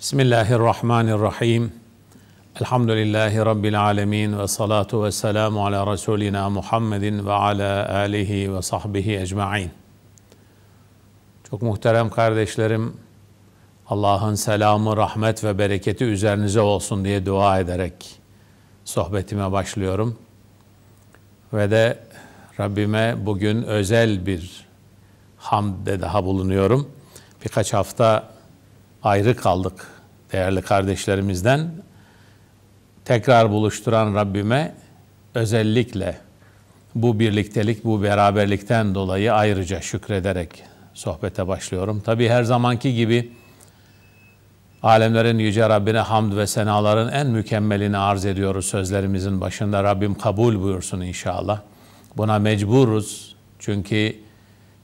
Bismillahirrahmanirrahim. Elhamdülillahi Rabbil alemin ve salatu ve selamu ala Resulina Muhammedin ve ala alihi ve sahbihi ecma'in. Çok muhterem kardeşlerim, Allah'ın selamı, rahmet ve bereketi üzerinize olsun diye dua ederek sohbetime başlıyorum. Ve de Rabbime bugün özel bir hamde daha bulunuyorum. Birkaç hafta ayrı kaldık değerli kardeşlerimizden. Tekrar buluşturan Rabbime özellikle bu birliktelik, bu beraberlikten dolayı ayrıca şükrederek sohbete başlıyorum. Tabi her zamanki gibi alemlerin yüce Rabbine hamd ve senaların en mükemmelini arz ediyoruz sözlerimizin başında. Rabbim kabul buyursun inşallah. Buna mecburuz çünkü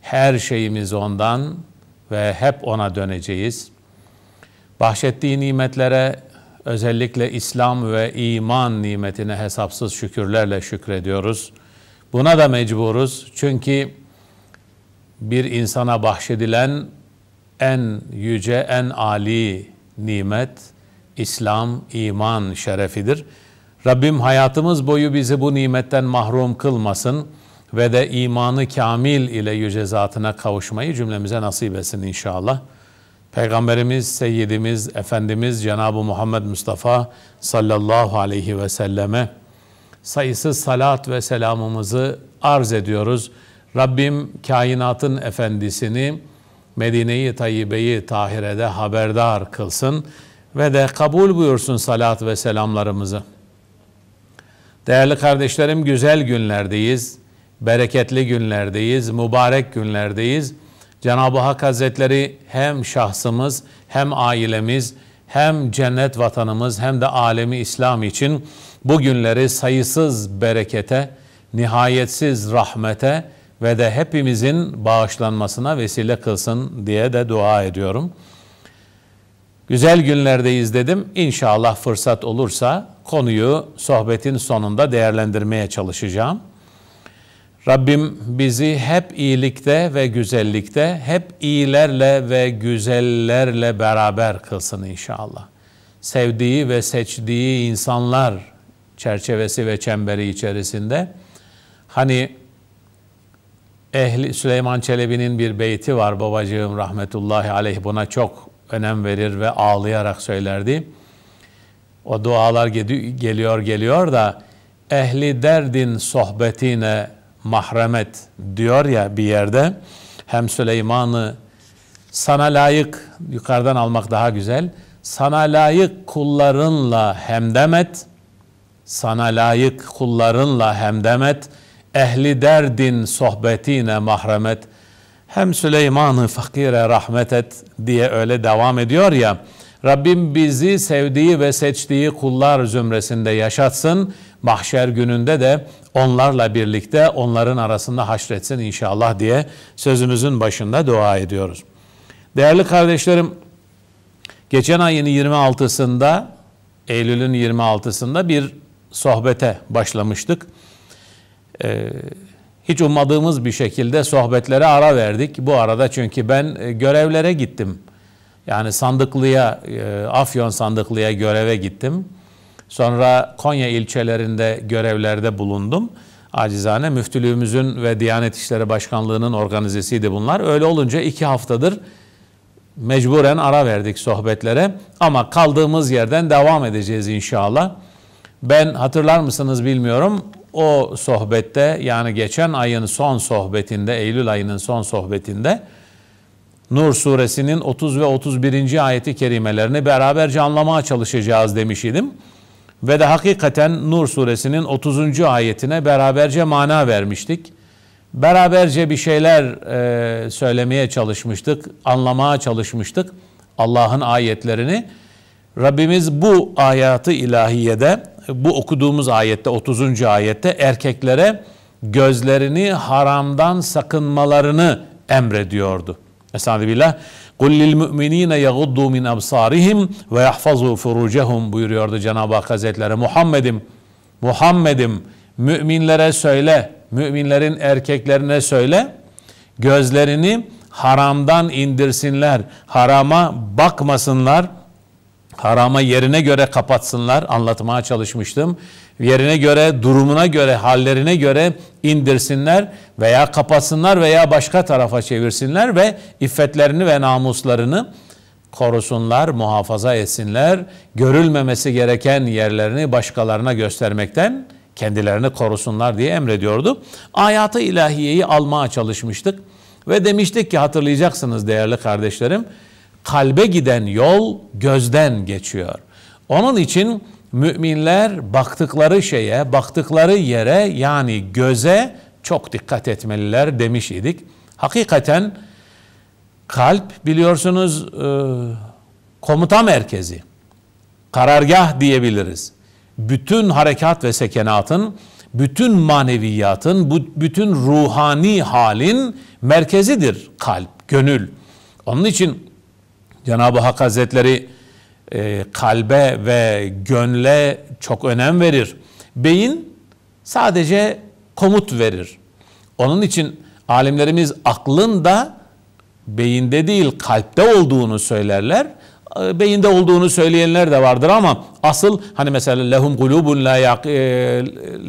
her şeyimiz ondan ve hep ona döneceğiz. Bahşettiği nimetlere özellikle İslam ve iman nimetine hesapsız şükürlerle şükrediyoruz. Buna da mecburuz çünkü bir insana bahşedilen en yüce, en âli nimet İslam, iman şerefidir. Rabbim hayatımız boyu bizi bu nimetten mahrum kılmasın ve de imanı kamil ile yüce zatına kavuşmayı cümlemize nasip etsin inşallah. Peygamberimiz, Seyyidimiz, Efendimiz Cenab-ı Muhammed Mustafa sallallahu aleyhi ve selleme sayısız salat ve selamımızı arz ediyoruz. Rabbim kainatın efendisini Medine-i Tayyibe'yi Tahire'de haberdar kılsın ve de kabul buyursun salat ve selamlarımızı. Değerli kardeşlerim güzel günlerdeyiz, bereketli günlerdeyiz, mübarek günlerdeyiz. Cenab-ı Hak Hazretleri hem şahsımız hem ailemiz hem cennet vatanımız hem de alemi İslam için bu günleri sayısız berekete, nihayetsiz rahmete ve de hepimizin bağışlanmasına vesile kılsın diye de dua ediyorum. Güzel günlerdeyiz dedim. İnşallah fırsat olursa konuyu sohbetin sonunda değerlendirmeye çalışacağım. Rabbim bizi hep iyilikte ve güzellikte, hep iyilerle ve güzellerle beraber kılsın inşallah. Sevdiği ve seçtiği insanlar çerçevesi ve çemberi içerisinde. Hani Ehli Süleyman Çelebi'nin bir beyti var babacığım rahmetullahi aleyh buna çok önem verir ve ağlayarak söylerdi. O dualar geliyor geliyor da ehli derdin sohbetine mahremet diyor ya bir yerde. Hem Süleyman'ı sana layık yukarıdan almak daha güzel. Sana layık kullarınla hemdem et. Sana layık kullarınla hemdem et. Ehli derdin sohbetine mahremet. Hem Süleyman'ı fakire rahmet et diye öyle devam ediyor ya. Rabbim bizi sevdiği ve seçtiği kullar zümresinde yaşatsın. Mahşer gününde de onlarla birlikte onların arasında haşretsin inşallah diye sözümüzün başında dua ediyoruz. Değerli kardeşlerim, geçen ayın 26'sında, Eylül'ün 26'sında bir sohbete başlamıştık. Ee, hiç ummadığımız bir şekilde sohbetlere ara verdik. Bu arada çünkü ben e, görevlere gittim. Yani sandıklıya, e, Afyon sandıklıya göreve gittim. Sonra Konya ilçelerinde görevlerde bulundum. Acizane müftülüğümüzün ve Diyanet İşleri Başkanlığı'nın organizesiydi bunlar. Öyle olunca iki haftadır mecburen ara verdik sohbetlere ama kaldığımız yerden devam edeceğiz inşallah. Ben hatırlar mısınız bilmiyorum o sohbette yani geçen ayın son sohbetinde Eylül ayının son sohbetinde Nur suresinin 30 ve 31. ayeti kerimelerini beraberce anlamaya çalışacağız demiş idim. Ve de hakikaten Nur suresinin 30. ayetine beraberce mana vermiştik. Beraberce bir şeyler e, söylemeye çalışmıştık, anlamaya çalışmıştık Allah'ın ayetlerini. Rabbimiz bu hayatı ilahiyede, bu okuduğumuz ayette, 30. ayette erkeklere gözlerini haramdan sakınmalarını emrediyordu. Estağfirullah. Kul lil müminine yaguddu min absarihim ve yahfazu furucehum buyuruyordu Cenab-ı Hak Hazretleri. Muhammed'im, Muhammed'im müminlere söyle, müminlerin erkeklerine söyle, gözlerini haramdan indirsinler, harama bakmasınlar.'' harama yerine göre kapatsınlar anlatmaya çalışmıştım. Yerine göre, durumuna göre, hallerine göre indirsinler veya kapatsınlar veya başka tarafa çevirsinler ve iffetlerini ve namuslarını korusunlar, muhafaza etsinler. Görülmemesi gereken yerlerini başkalarına göstermekten kendilerini korusunlar diye emrediyordu. Ayata ilahiyeyi almaya çalışmıştık ve demiştik ki hatırlayacaksınız değerli kardeşlerim kalbe giden yol gözden geçiyor. Onun için müminler baktıkları şeye, baktıkları yere yani göze çok dikkat etmeliler demiş idik. Hakikaten kalp biliyorsunuz e, komuta merkezi, karargah diyebiliriz. Bütün harekat ve sekenatın, bütün maneviyatın, bütün ruhani halin merkezidir kalp, gönül. Onun için Cenab-ı Hak Hazretleri e, kalbe ve gönle çok önem verir. Beyin sadece komut verir. Onun için alimlerimiz aklın da beyinde değil kalpte olduğunu söylerler. E, beyinde olduğunu söyleyenler de vardır ama asıl hani mesela lehum kulubun la e,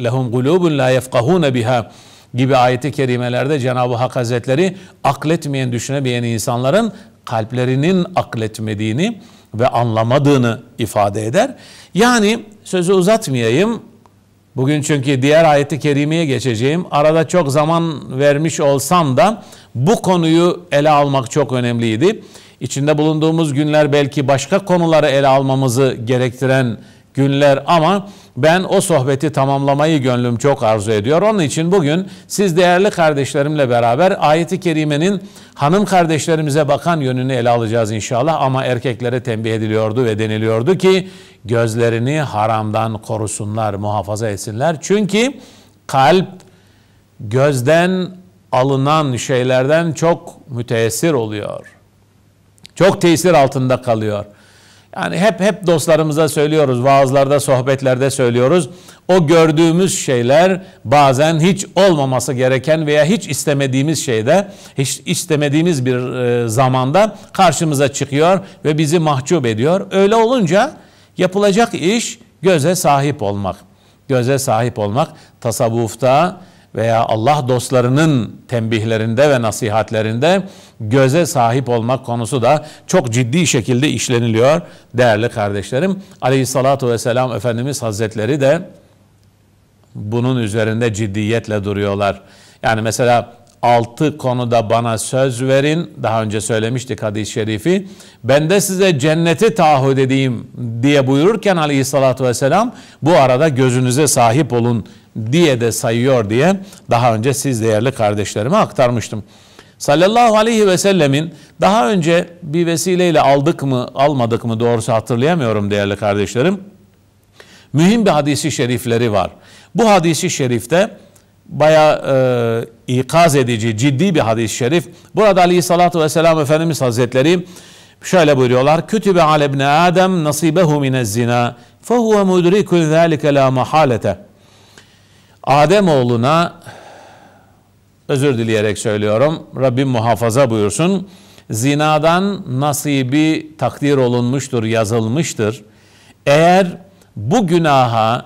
lehum kulubun la yefkahune biha gibi ayeti kerimelerde Cenab-ı Hak Hazretleri akletmeyen, düşünemeyen insanların kalplerinin akletmediğini ve anlamadığını ifade eder. Yani sözü uzatmayayım. Bugün çünkü diğer ayeti kerimeye geçeceğim. Arada çok zaman vermiş olsam da bu konuyu ele almak çok önemliydi. İçinde bulunduğumuz günler belki başka konuları ele almamızı gerektiren günler ama ben o sohbeti tamamlamayı gönlüm çok arzu ediyor. Onun için bugün siz değerli kardeşlerimle beraber ayeti kerimenin hanım kardeşlerimize bakan yönünü ele alacağız inşallah ama erkeklere tembih ediliyordu ve deniliyordu ki gözlerini haramdan korusunlar, muhafaza etsinler. Çünkü kalp gözden alınan şeylerden çok müteessir oluyor. Çok tesir altında kalıyor. Yani hep hep dostlarımıza söylüyoruz, vaazlarda, sohbetlerde söylüyoruz. O gördüğümüz şeyler bazen hiç olmaması gereken veya hiç istemediğimiz şeyde, hiç istemediğimiz bir e, zamanda karşımıza çıkıyor ve bizi mahcup ediyor. Öyle olunca yapılacak iş göze sahip olmak. Göze sahip olmak tasavvufta veya Allah dostlarının tembihlerinde ve nasihatlerinde göze sahip olmak konusu da çok ciddi şekilde işleniliyor değerli kardeşlerim. Aleyhissalatu vesselam Efendimiz Hazretleri de bunun üzerinde ciddiyetle duruyorlar. Yani mesela altı konuda bana söz verin. Daha önce söylemiştik hadis-i şerifi. Ben de size cenneti taahhüt edeyim diye buyururken aleyhissalatü vesselam bu arada gözünüze sahip olun diye de sayıyor diye daha önce siz değerli kardeşlerime aktarmıştım. Sallallahu aleyhi ve sellemin daha önce bir vesileyle aldık mı almadık mı doğrusu hatırlayamıyorum değerli kardeşlerim. Mühim bir hadisi şerifleri var. Bu hadisi şerifte baya e, ikaz edici ciddi bir hadis-i şerif. Burada aleyhissalatü vesselam Efendimiz Hazretleri şöyle buyuruyorlar. Kütübe alebne Adem nasibehu minez zina fehuve mudrikun zâlike la mahalete. Adem oğluna özür dileyerek söylüyorum. Rabbim muhafaza buyursun. Zinadan nasibi takdir olunmuştur, yazılmıştır. Eğer bu günaha,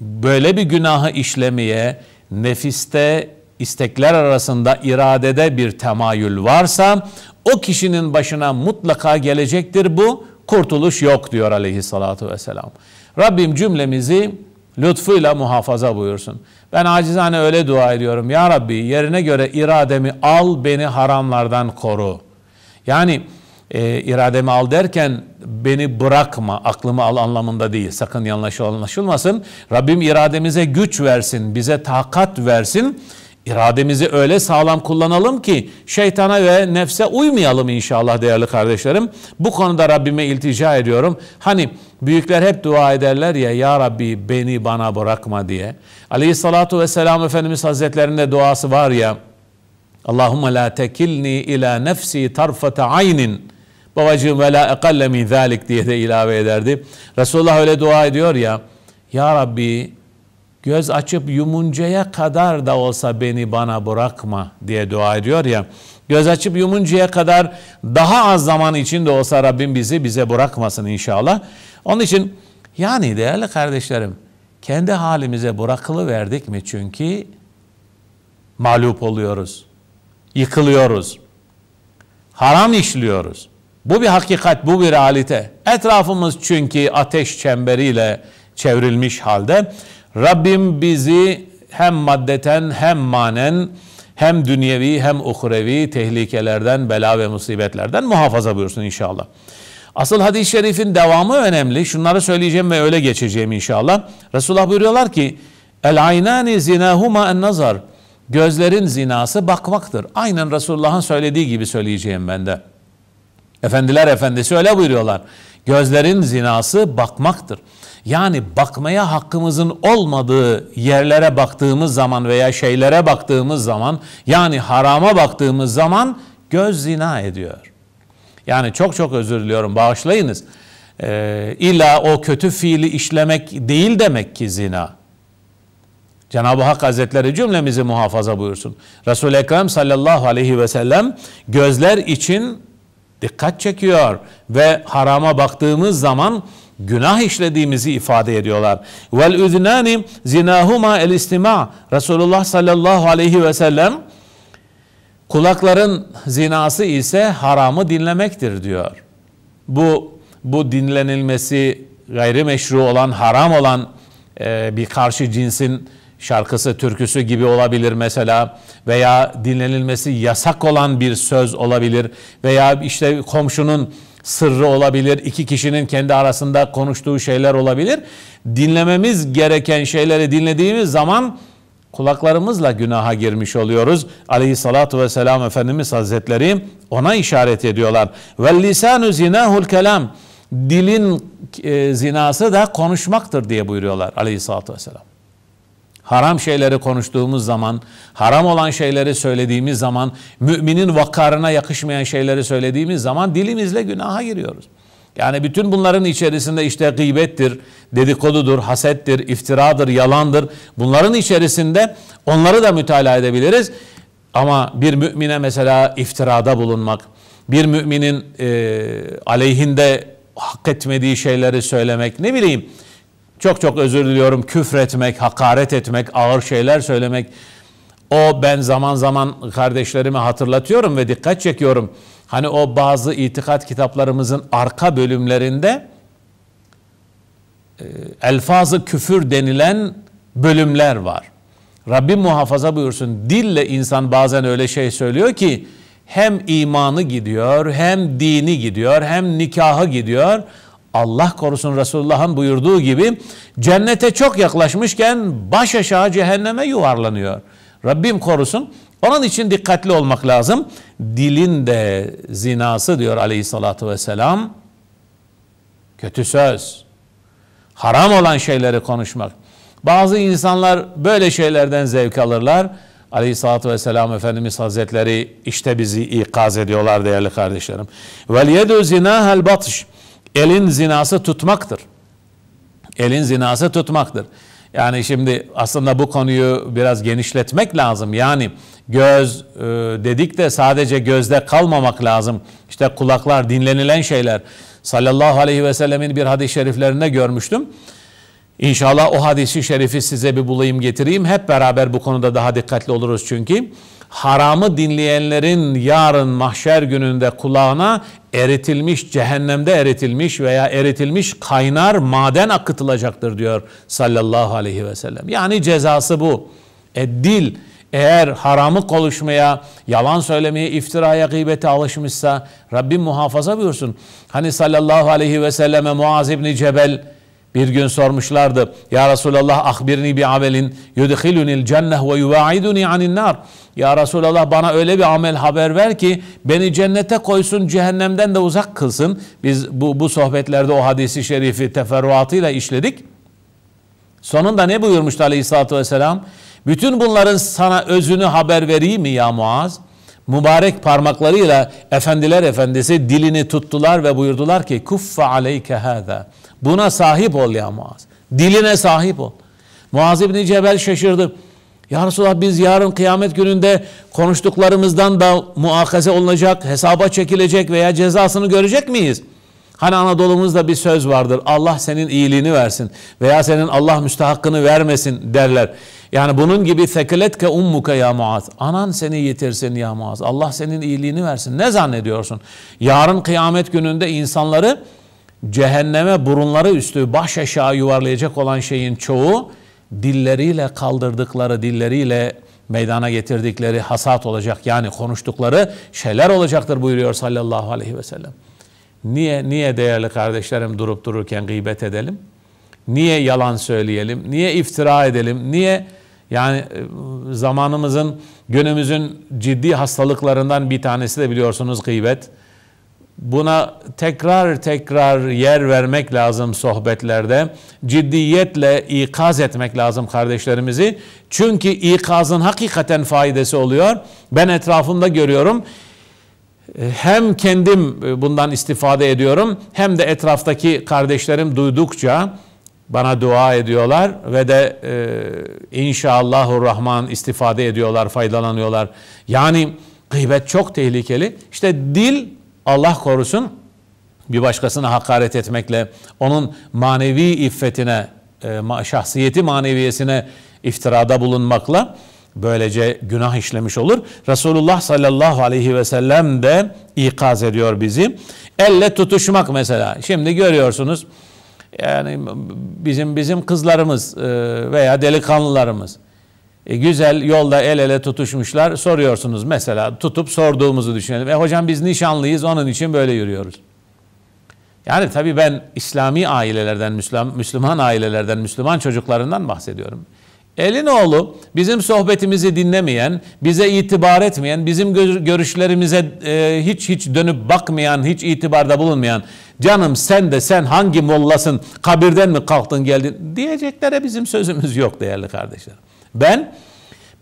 böyle bir günahı işlemeye nefiste istekler arasında iradede bir temayül varsa o kişinin başına mutlaka gelecektir bu kurtuluş yok diyor aleyhissalatu vesselam. Rabbim cümlemizi lütfuyla muhafaza buyursun. Ben acizane öyle dua ediyorum. Ya Rabbi yerine göre irademi al beni haramlardan koru. Yani e, irademi al derken beni bırakma, aklımı al anlamında değil. Sakın yanlış anlaşılmasın. Rabbim irademize güç versin, bize takat versin İrademizi öyle sağlam kullanalım ki şeytana ve nefse uymayalım inşallah değerli kardeşlerim. Bu konuda Rabbime iltica ediyorum. Hani büyükler hep dua ederler ya Ya Rabbi beni bana bırakma diye. Aleyhissalatu vesselam Efendimiz Hazretlerinde duası var ya Allahümme la tekilni ila nefsi tarfete aynin babacığım ve la ekalle min zalik diye de ilave ederdi. Resulullah öyle dua ediyor ya Ya Rabbi göz açıp yumuncaya kadar da olsa beni bana bırakma diye dua ediyor ya. Göz açıp yumuncaya kadar daha az zaman içinde olsa Rabbim bizi bize bırakmasın inşallah. Onun için yani değerli kardeşlerim kendi halimize bırakılıverdik mi çünkü mağlup oluyoruz. Yıkılıyoruz. Haram işliyoruz. Bu bir hakikat, bu bir realite. Etrafımız çünkü ateş çemberiyle çevrilmiş halde. Rabbim bizi hem maddeten hem manen hem dünyevi hem uhrevi tehlikelerden, bela ve musibetlerden muhafaza buyursun inşallah. Asıl hadis-i şerifin devamı önemli. Şunları söyleyeceğim ve öyle geçeceğim inşallah. Resulullah buyuruyorlar ki El aynani zinahuma en nazar. Gözlerin zinası bakmaktır. Aynen Resulullah'ın söylediği gibi söyleyeceğim ben de. Efendiler efendisi öyle buyuruyorlar. Gözlerin zinası bakmaktır. Yani bakmaya hakkımızın olmadığı yerlere baktığımız zaman veya şeylere baktığımız zaman yani harama baktığımız zaman göz zina ediyor. Yani çok çok özür diliyorum bağışlayınız. Ee, illa o kötü fiili işlemek değil demek ki zina. Cenab-ı Hak Hazretleri cümlemizi muhafaza buyursun. Resul-i Ekrem sallallahu aleyhi ve sellem gözler için dikkat çekiyor ve harama baktığımız zaman günah işlediğimizi ifade ediyorlar. Vel üznani zinahuma el istima. Resulullah sallallahu aleyhi ve sellem kulakların zinası ise haramı dinlemektir diyor. Bu bu dinlenilmesi gayrimeşru olan, haram olan e, bir karşı cinsin şarkısı, türküsü gibi olabilir mesela veya dinlenilmesi yasak olan bir söz olabilir veya işte komşunun sırrı olabilir, iki kişinin kendi arasında konuştuğu şeyler olabilir. Dinlememiz gereken şeyleri dinlediğimiz zaman kulaklarımızla günaha girmiş oluyoruz. Aleyhissalatu vesselam Efendimiz Hazretleri ona işaret ediyorlar. Ve lisanu zinahul kelam. Dilin e, zinası da konuşmaktır diye buyuruyorlar Aleyhissalatu vesselam haram şeyleri konuştuğumuz zaman, haram olan şeyleri söylediğimiz zaman, müminin vakarına yakışmayan şeyleri söylediğimiz zaman dilimizle günaha giriyoruz. Yani bütün bunların içerisinde işte gıybettir, dedikodudur, hasettir, iftiradır, yalandır. Bunların içerisinde onları da mütalaa edebiliriz. Ama bir mümine mesela iftirada bulunmak, bir müminin e, aleyhinde hak etmediği şeyleri söylemek, ne bileyim çok çok özür diliyorum küfretmek, hakaret etmek, ağır şeyler söylemek. O ben zaman zaman kardeşlerime hatırlatıyorum ve dikkat çekiyorum. Hani o bazı itikat kitaplarımızın arka bölümlerinde e, elfazı küfür denilen bölümler var. Rabbim muhafaza buyursun dille insan bazen öyle şey söylüyor ki hem imanı gidiyor, hem dini gidiyor, hem nikahı gidiyor. Allah korusun Resulullah'ın buyurduğu gibi cennete çok yaklaşmışken baş aşağı cehenneme yuvarlanıyor. Rabbim korusun. Onun için dikkatli olmak lazım. Dilin de zinası diyor aleyhissalatü vesselam. Kötü söz. Haram olan şeyleri konuşmak. Bazı insanlar böyle şeylerden zevk alırlar. Aleyhissalatü vesselam Efendimiz Hazretleri işte bizi ikaz ediyorlar değerli kardeşlerim. Vel yedu zinâhel batış elin zinası tutmaktır. Elin zinası tutmaktır. Yani şimdi aslında bu konuyu biraz genişletmek lazım. Yani göz e, dedik de sadece gözde kalmamak lazım. İşte kulaklar dinlenilen şeyler. Sallallahu aleyhi ve sellemin bir hadis-i şeriflerinde görmüştüm. İnşallah o hadisi şerifi size bir bulayım getireyim. Hep beraber bu konuda daha dikkatli oluruz çünkü haramı dinleyenlerin yarın mahşer gününde kulağına eritilmiş, cehennemde eritilmiş veya eritilmiş kaynar maden akıtılacaktır diyor sallallahu aleyhi ve sellem. Yani cezası bu. E dil eğer haramı konuşmaya, yalan söylemeye, iftiraya, gıybete alışmışsa Rabbim muhafaza buyursun. Hani sallallahu aleyhi ve selleme Muaz İbni Cebel bir gün sormuşlardı. Ya Resulallah ahbirni bi amelin yudkhilunil cenneh ve yuvaiduni anin nar. Ya Resulallah bana öyle bir amel haber ver ki beni cennete koysun cehennemden de uzak kılsın. Biz bu, bu sohbetlerde o hadisi şerifi teferruatıyla işledik. Sonunda ne buyurmuştu aleyhissalatü vesselam? Bütün bunların sana özünü haber vereyim mi ya Muaz? Mübarek parmaklarıyla efendiler efendisi dilini tuttular ve buyurdular ki kuffa aleyke hâzâ. Buna sahip ol ya Muaz. Diline sahip ol. Muaz İbni Cebel şaşırdı. Ya Resulallah biz yarın kıyamet gününde konuştuklarımızdan da muakaze olunacak, hesaba çekilecek veya cezasını görecek miyiz? Hani Anadolu'muzda bir söz vardır. Allah senin iyiliğini versin veya senin Allah müstahakkını vermesin derler. Yani bunun gibi ke ummuka ya Muaz. Anan seni yitirsin ya Muaz. Allah senin iyiliğini versin. Ne zannediyorsun? Yarın kıyamet gününde insanları cehenneme burunları üstü baş aşağı yuvarlayacak olan şeyin çoğu dilleriyle kaldırdıkları, dilleriyle meydana getirdikleri hasat olacak. Yani konuştukları şeyler olacaktır buyuruyor sallallahu aleyhi ve sellem. Niye, niye değerli kardeşlerim durup dururken gıybet edelim? Niye yalan söyleyelim? Niye iftira edelim? Niye yani e, zamanımızın, günümüzün ciddi hastalıklarından bir tanesi de biliyorsunuz gıybet. Buna tekrar tekrar yer vermek lazım sohbetlerde. Ciddiyetle ikaz etmek lazım kardeşlerimizi. Çünkü ikazın hakikaten faydası oluyor. Ben etrafımda görüyorum. Hem kendim bundan istifade ediyorum hem de etraftaki kardeşlerim duydukça bana dua ediyorlar ve de e, rahman istifade ediyorlar, faydalanıyorlar. Yani gıybet çok tehlikeli. İşte dil Allah korusun bir başkasına hakaret etmekle, onun manevi iffetine, e, şahsiyeti maneviyesine iftirada bulunmakla böylece günah işlemiş olur. Resulullah sallallahu aleyhi ve sellem de ikaz ediyor bizi. Elle tutuşmak mesela. Şimdi görüyorsunuz yani bizim bizim kızlarımız e, veya delikanlılarımız e, güzel yolda el ele tutuşmuşlar. Soruyorsunuz mesela tutup sorduğumuzu düşünelim. E hocam biz nişanlıyız onun için böyle yürüyoruz. Yani tabii ben İslami ailelerden, Müslüman, Müslüman ailelerden, Müslüman çocuklarından bahsediyorum. Elin oğlu bizim sohbetimizi dinlemeyen, bize itibar etmeyen, bizim görüşlerimize e, hiç hiç dönüp bakmayan, hiç itibarda bulunmayan, canım sen de sen hangi mollasın, kabirden mi kalktın geldin diyeceklere bizim sözümüz yok değerli kardeşlerim. Ben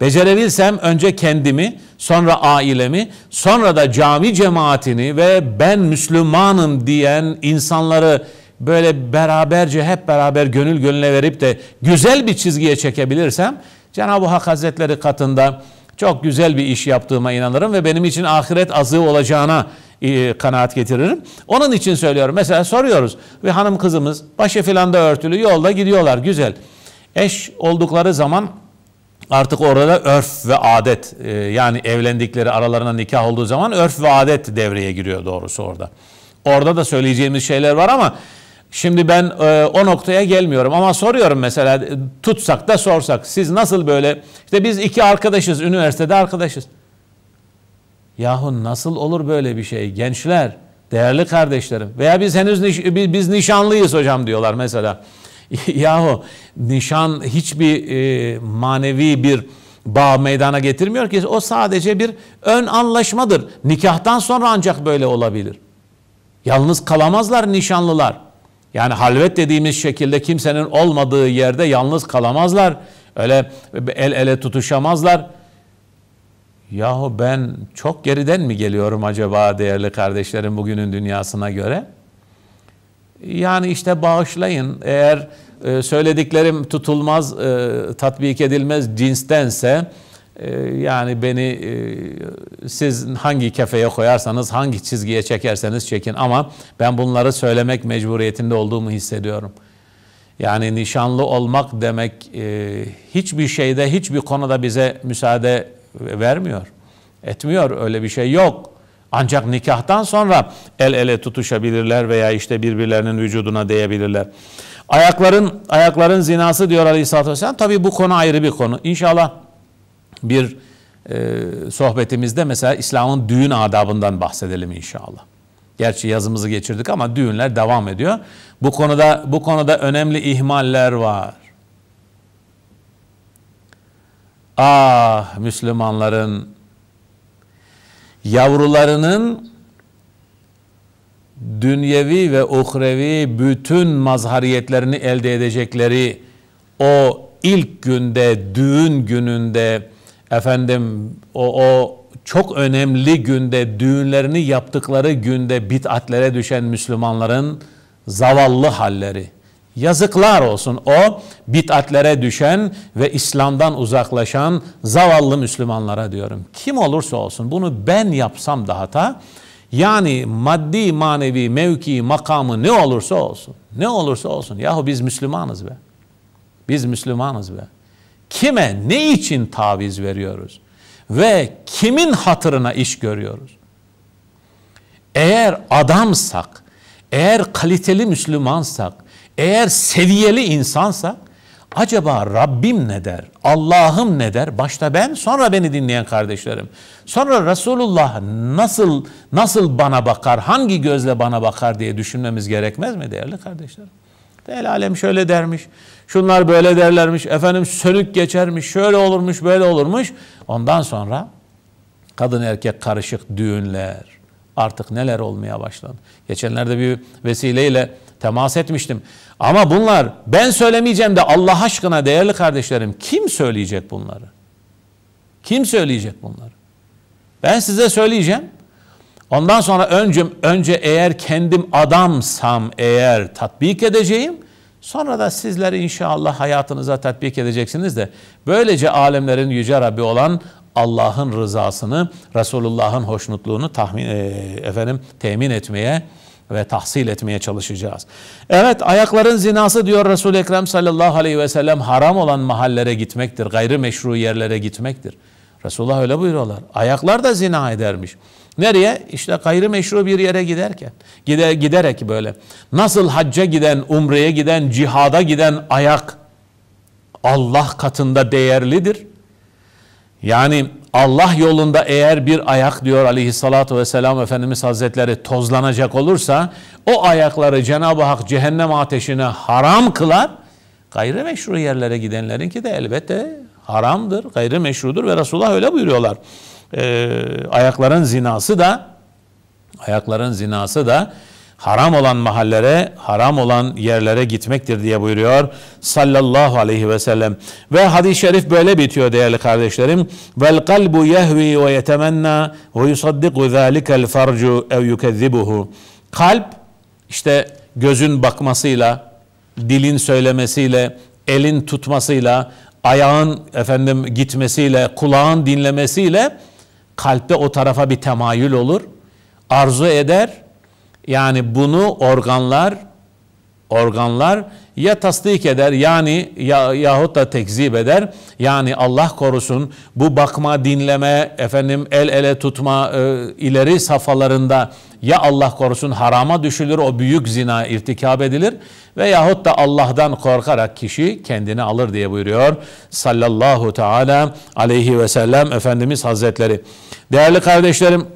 becerebilsem önce kendimi, sonra ailemi, sonra da cami cemaatini ve ben Müslümanım diyen insanları böyle beraberce hep beraber gönül gönüle verip de güzel bir çizgiye çekebilirsem Cenab-ı Hak Hazretleri katında çok güzel bir iş yaptığıma inanırım ve benim için ahiret azığı olacağına e, kanaat getiririm. Onun için söylüyorum. Mesela soruyoruz ve hanım kızımız başı filan da örtülü yolda gidiyorlar güzel. Eş oldukları zaman artık orada da örf ve adet e, yani evlendikleri aralarına nikah olduğu zaman örf ve adet devreye giriyor doğrusu orada. Orada da söyleyeceğimiz şeyler var ama şimdi ben e, o noktaya gelmiyorum ama soruyorum mesela e, tutsak da sorsak siz nasıl böyle işte biz iki arkadaşız üniversitede arkadaşız. Yahu nasıl olur böyle bir şey gençler değerli kardeşlerim veya biz henüz niş, biz nişanlıyız hocam diyorlar mesela. Yahu nişan hiçbir e, manevi bir bağ meydana getirmiyor ki o sadece bir ön anlaşmadır. Nikahtan sonra ancak böyle olabilir. Yalnız kalamazlar nişanlılar. Yani halvet dediğimiz şekilde kimsenin olmadığı yerde yalnız kalamazlar. Öyle el ele tutuşamazlar. Yahu ben çok geriden mi geliyorum acaba değerli kardeşlerim bugünün dünyasına göre? Yani işte bağışlayın eğer e, söylediklerim tutulmaz, e, tatbik edilmez cinstense e, yani beni e, siz hangi kefeye koyarsanız, hangi çizgiye çekerseniz çekin ama ben bunları söylemek mecburiyetinde olduğumu hissediyorum. Yani nişanlı olmak demek e, hiçbir şeyde, hiçbir konuda bize müsaade vermiyor. Etmiyor, öyle bir şey yok. Ancak nikahtan sonra el ele tutuşabilirler veya işte birbirlerinin vücuduna değebilirler. Ayakların ayakların zinası diyor Aleyhisselatü Vesselam. Tabi bu konu ayrı bir konu. İnşallah bir e, sohbetimizde mesela İslam'ın düğün adabından bahsedelim inşallah. Gerçi yazımızı geçirdik ama düğünler devam ediyor. Bu konuda bu konuda önemli ihmaller var. Ah Müslümanların yavrularının dünyevi ve uhrevi bütün mazhariyetlerini elde edecekleri o ilk günde, düğün gününde efendim o, o çok önemli günde, düğünlerini yaptıkları günde bitatlere düşen Müslümanların zavallı halleri. Yazıklar olsun o bitatlere düşen ve İslam'dan uzaklaşan zavallı Müslümanlara diyorum. Kim olursa olsun bunu ben yapsam da hata. Yani maddi manevi mevki makamı ne olursa olsun. Ne olursa olsun. Yahu biz Müslümanız be. Biz Müslümanız be. Kime ne için taviz veriyoruz? Ve kimin hatırına iş görüyoruz? Eğer adamsak, eğer kaliteli Müslümansak, eğer seviyeli insansa acaba Rabbim ne der? Allah'ım ne der? Başta ben, sonra beni dinleyen kardeşlerim. Sonra Resulullah nasıl nasıl bana bakar? Hangi gözle bana bakar diye düşünmemiz gerekmez mi değerli kardeşlerim? El alem şöyle dermiş. Şunlar böyle derlermiş. Efendim sönük geçermiş. Şöyle olurmuş, böyle olurmuş. Ondan sonra kadın erkek karışık düğünler. Artık neler olmaya başladı. Geçenlerde bir vesileyle temas etmiştim. Ama bunlar ben söylemeyeceğim de Allah aşkına değerli kardeşlerim kim söyleyecek bunları? Kim söyleyecek bunları? Ben size söyleyeceğim. Ondan sonra önce, önce eğer kendim adamsam eğer tatbik edeceğim. Sonra da sizleri inşallah hayatınıza tatbik edeceksiniz de böylece alemlerin yüce Rabbi olan Allah'ın rızasını, Resulullah'ın hoşnutluğunu tahmin, e, efendim temin etmeye ve tahsil etmeye çalışacağız. Evet ayakların zinası diyor resul Ekrem sallallahu aleyhi ve sellem haram olan mahallere gitmektir. Gayrı meşru yerlere gitmektir. Resulullah öyle buyuruyorlar. Ayaklar da zina edermiş. Nereye? İşte meşru bir yere giderken. Gider, giderek böyle. Nasıl hacca giden, umreye giden, cihada giden ayak Allah katında değerlidir. Yani Allah yolunda eğer bir ayak diyor aleyhissalatu vesselam Efendimiz Hazretleri tozlanacak olursa o ayakları Cenab-ı Hak cehennem ateşine haram kılar. Gayri meşru yerlere gidenlerinki de elbette haramdır, gayri meşrudur ve Resulullah öyle buyuruyorlar. Ee, ayakların zinası da ayakların zinası da haram olan mahallere, haram olan yerlere gitmektir diye buyuruyor sallallahu aleyhi ve sellem. Ve hadis-i şerif böyle bitiyor değerli kardeşlerim. Vel kalbu yehvi ve yetemenna ve yusaddiku zâlikel farcu ev yukezzibuhu. Kalp işte gözün bakmasıyla, dilin söylemesiyle, elin tutmasıyla, ayağın efendim gitmesiyle, kulağın dinlemesiyle kalpte o tarafa bir temayül olur. Arzu eder, yani bunu organlar organlar ya tasdik eder yani ya, yahut da tekzip eder. Yani Allah korusun bu bakma, dinleme, efendim el ele tutma e, ileri safhalarında ya Allah korusun harama düşülür o büyük zina irtikab edilir ve yahut da Allah'tan korkarak kişi kendini alır diye buyuruyor sallallahu teala aleyhi ve sellem Efendimiz Hazretleri. Değerli kardeşlerim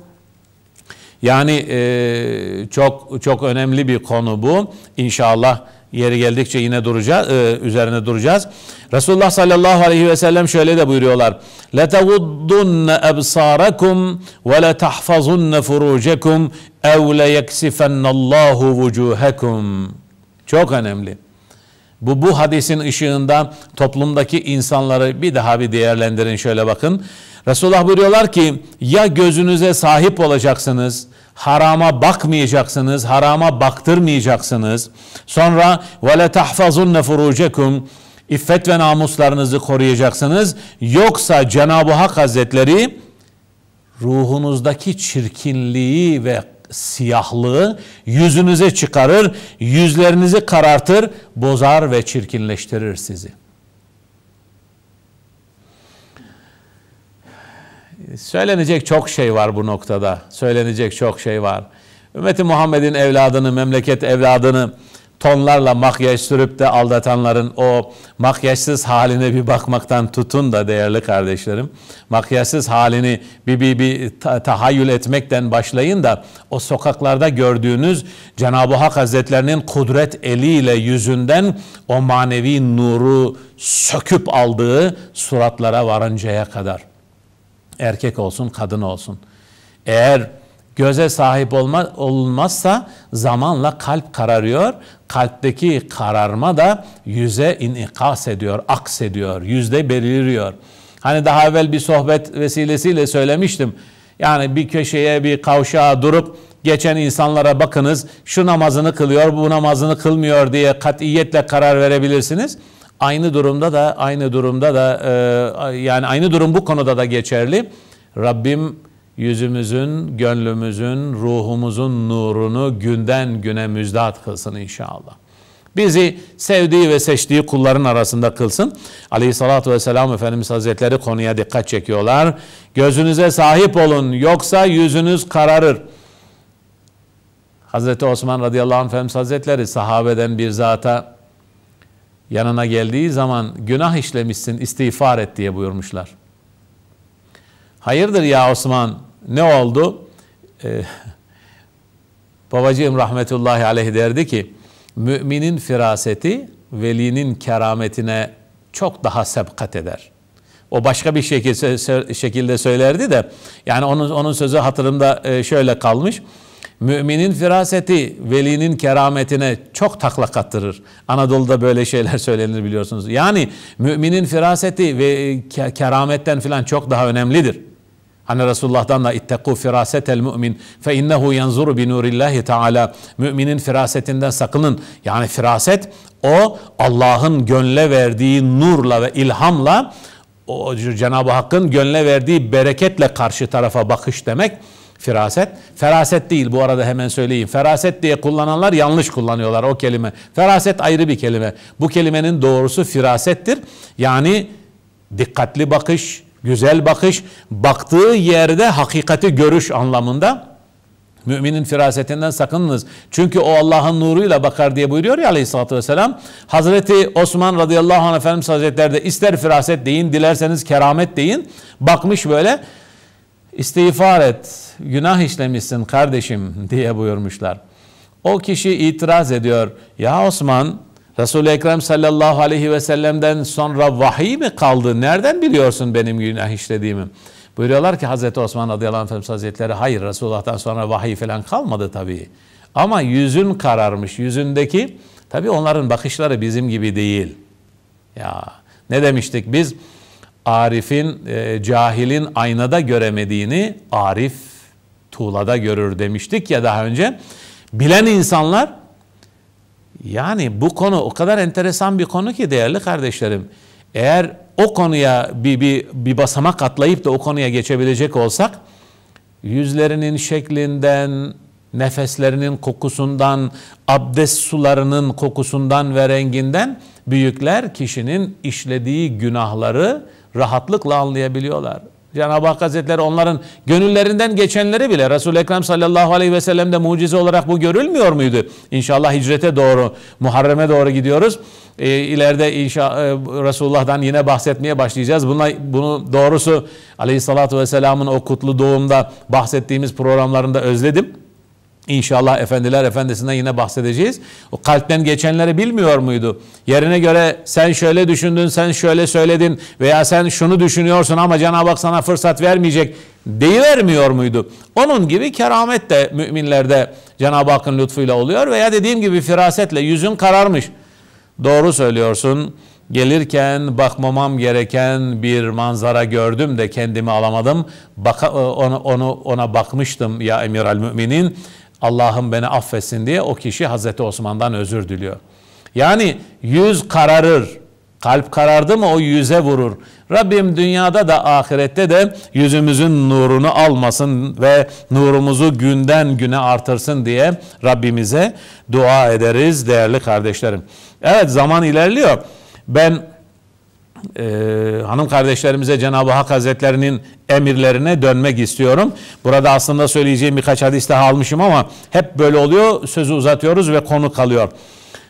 yani e, çok çok önemli bir konu bu. İnşallah yeri geldikçe yine duracağız, e, üzerine duracağız. Resulullah sallallahu aleyhi ve sellem şöyle de buyuruyorlar. لَتَغُضُّنَّ أَبْصَارَكُمْ وَلَتَحْفَظُنَّ فُرُوجَكُمْ اَوْ لَيَكْسِفَنَّ اللّٰهُ وُجُوهَكُمْ Çok önemli. Bu, bu hadisin ışığında toplumdaki insanları bir daha bir değerlendirin şöyle bakın. Resulullah buyuruyorlar ki ya gözünüze sahip olacaksınız, harama bakmayacaksınız, harama baktırmayacaksınız. Sonra ve tahfazun tahfazunne furucekum iffet ve namuslarınızı koruyacaksınız. Yoksa Cenab-ı Hak Hazretleri ruhunuzdaki çirkinliği ve siyahlığı yüzünüze çıkarır, yüzlerinizi karartır, bozar ve çirkinleştirir sizi. Söylenecek çok şey var bu noktada. Söylenecek çok şey var. Ümmeti Muhammed'in evladını, memleket evladını tonlarla makyaj sürüp de aldatanların o makyajsız haline bir bakmaktan tutun da değerli kardeşlerim. Makyajsız halini bir, bir, bir tahayyül etmekten başlayın da o sokaklarda gördüğünüz Cenab-ı Hak Hazretlerinin kudret eliyle yüzünden o manevi nuru söküp aldığı suratlara varıncaya kadar. Erkek olsun, kadın olsun. Eğer Göze sahip olma, olunmazsa zamanla kalp kararıyor. Kalpteki kararma da yüze inikas ediyor, aks ediyor, yüzde beliriyor. Hani daha evvel bir sohbet vesilesiyle söylemiştim. Yani bir köşeye, bir kavşağa durup geçen insanlara bakınız şu namazını kılıyor, bu namazını kılmıyor diye katiyetle karar verebilirsiniz. Aynı durumda da aynı durumda da e, yani aynı durum bu konuda da geçerli. Rabbim yüzümüzün, gönlümüzün, ruhumuzun nurunu günden güne müjdat kılsın inşallah. Bizi sevdiği ve seçtiği kulların arasında kılsın. Aleyhissalatü vesselam Efendimiz Hazretleri konuya dikkat çekiyorlar. Gözünüze sahip olun yoksa yüzünüz kararır. Hazreti Osman radıyallahu anh Efendimiz Hazretleri sahabeden bir zata yanına geldiği zaman günah işlemişsin istiğfar et diye buyurmuşlar. Hayırdır ya Osman ne oldu? Ee, babacığım rahmetullahi aleyh derdi ki, müminin firaseti velinin kerametine çok daha sebkat eder. O başka bir şekilde, söylerdi de, yani onun, onun sözü hatırımda e, şöyle kalmış. Müminin firaseti velinin kerametine çok takla kattırır. Anadolu'da böyle şeyler söylenir biliyorsunuz. Yani müminin firaseti ve e, kerametten filan çok daha önemlidir. Hani Resulullah'dan da itteku firasetel mümin fe innehu yanzuru bi nurillahi teala. Müminin firasetinden sakının. Yani firaset o Allah'ın gönle verdiği nurla ve ilhamla o Cenab-ı Hakk'ın gönle verdiği bereketle karşı tarafa bakış demek. Firaset. Feraset değil bu arada hemen söyleyeyim. Feraset diye kullananlar yanlış kullanıyorlar o kelime. Feraset ayrı bir kelime. Bu kelimenin doğrusu firasettir. Yani dikkatli bakış, Güzel bakış, baktığı yerde hakikati görüş anlamında. Müminin firasetinden sakınınız. Çünkü o Allah'ın nuruyla bakar diye buyuruyor ya aleyhissalatü vesselam. Hazreti Osman radıyallahu anh Efendimiz Hazretleri de ister firaset deyin, dilerseniz keramet deyin. Bakmış böyle istiğfar et, günah işlemişsin kardeşim diye buyurmuşlar. O kişi itiraz ediyor. Ya Osman Resul-i Ekrem sallallahu aleyhi ve sellem'den sonra vahiy mi kaldı? Nereden biliyorsun benim günah işlediğimi? Buyuruyorlar ki Hazreti Osman radıyallahu anh Efendimiz Hazretleri hayır Resulullah'tan sonra vahiy falan kalmadı tabii. Ama yüzün kararmış. Yüzündeki tabii onların bakışları bizim gibi değil. Ya ne demiştik biz? Arif'in, e, cahilin aynada göremediğini Arif tuğlada görür demiştik ya daha önce. Bilen insanlar yani bu konu o kadar enteresan bir konu ki değerli kardeşlerim. Eğer o konuya bir, bir, bir basamak atlayıp da o konuya geçebilecek olsak yüzlerinin şeklinden, nefeslerinin kokusundan, abdest sularının kokusundan ve renginden büyükler kişinin işlediği günahları rahatlıkla anlayabiliyorlar. Cenab-ı Hak Hazretleri onların gönüllerinden geçenleri bile Resul-i Ekrem sallallahu aleyhi ve sellem'de mucize olarak bu görülmüyor muydu? İnşallah hicrete doğru, Muharrem'e doğru gidiyoruz. E, ileride inşa, e, Resulullah'dan yine bahsetmeye başlayacağız. Buna, bunu doğrusu aleyhissalatu vesselamın o kutlu doğumda bahsettiğimiz programlarında özledim. İnşallah efendiler efendisinden yine bahsedeceğiz. O kalpten geçenleri bilmiyor muydu? Yerine göre sen şöyle düşündün, sen şöyle söyledin veya sen şunu düşünüyorsun ama Cenab-ı Hak sana fırsat vermeyecek deyivermiyor muydu? Onun gibi keramet de müminlerde Cenab-ı Hakk'ın lütfuyla oluyor veya dediğim gibi firasetle yüzün kararmış. Doğru söylüyorsun. Gelirken bakmamam gereken bir manzara gördüm de kendimi alamadım. Baka, e, ona, onu, ona bakmıştım ya emir al müminin Allah'ım beni affetsin diye o kişi Hazreti Osman'dan özür diliyor. Yani yüz kararır. Kalp karardı mı o yüze vurur. Rabbim dünyada da ahirette de yüzümüzün nurunu almasın ve nurumuzu günden güne artırsın diye Rabbimize dua ederiz değerli kardeşlerim. Evet zaman ilerliyor. Ben e, hanım kardeşlerimize Cenab-ı Hak Hazretlerinin emirlerine dönmek istiyorum. Burada aslında söyleyeceğim birkaç hadis daha almışım ama hep böyle oluyor. Sözü uzatıyoruz ve konu kalıyor.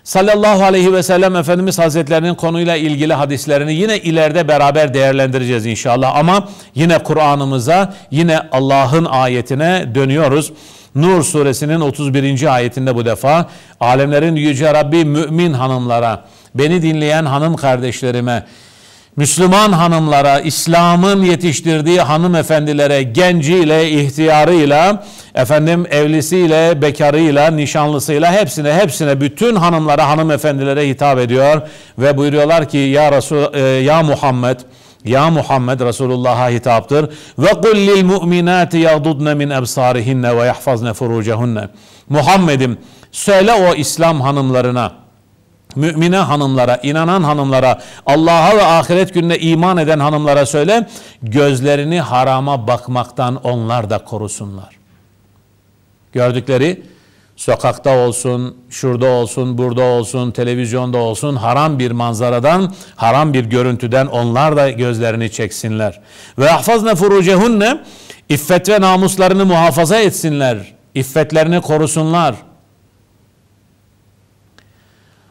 Sallallahu aleyhi ve sellem Efendimiz Hazretlerinin konuyla ilgili hadislerini yine ileride beraber değerlendireceğiz inşallah. Ama yine Kur'an'ımıza, yine Allah'ın ayetine dönüyoruz. Nur suresinin 31. ayetinde bu defa alemlerin yüce Rabbi mümin hanımlara, beni dinleyen hanım kardeşlerime, Müslüman hanımlara, İslam'ın yetiştirdiği hanımefendilere, genciyle, ihtiyarıyla, efendim evlisiyle, bekarıyla, nişanlısıyla hepsine, hepsine bütün hanımlara, hanımefendilere hitap ediyor ve buyuruyorlar ki ya Resul, e, ya Muhammed, ya Muhammed Resulullah'a hitaptır. Ve kul lil mu'minati yaghdudna min absarihinne ve yahfazna furucehunne. Muhammed'im söyle o İslam hanımlarına mümine hanımlara, inanan hanımlara, Allah'a ve ahiret gününe iman eden hanımlara söyle, gözlerini harama bakmaktan onlar da korusunlar. Gördükleri sokakta olsun, şurada olsun, burada olsun, televizyonda olsun haram bir manzaradan, haram bir görüntüden onlar da gözlerini çeksinler. Ve ahfazne furucehunne iffet ve namuslarını muhafaza etsinler. İffetlerini korusunlar.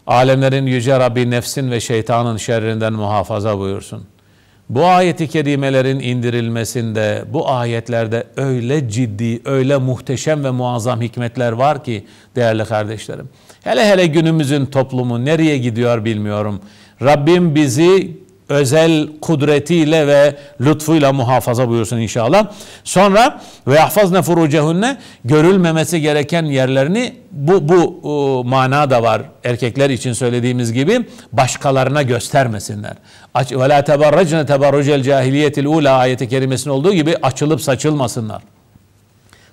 Alemlerin Yüce Rabbi nefsin ve şeytanın şerrinden muhafaza buyursun. Bu ayeti kerimelerin indirilmesinde, bu ayetlerde öyle ciddi, öyle muhteşem ve muazzam hikmetler var ki değerli kardeşlerim. Hele hele günümüzün toplumu nereye gidiyor bilmiyorum. Rabbim bizi özel kudretiyle ve lütfuyla muhafaza buyursun inşallah. Sonra ve yahfazne furucehunne görülmemesi gereken yerlerini bu bu e, mana da var erkekler için söylediğimiz gibi başkalarına göstermesinler. Aç ve la tebarracne tebarrucel cahiliyetil ula ayeti kerimesinin olduğu gibi açılıp saçılmasınlar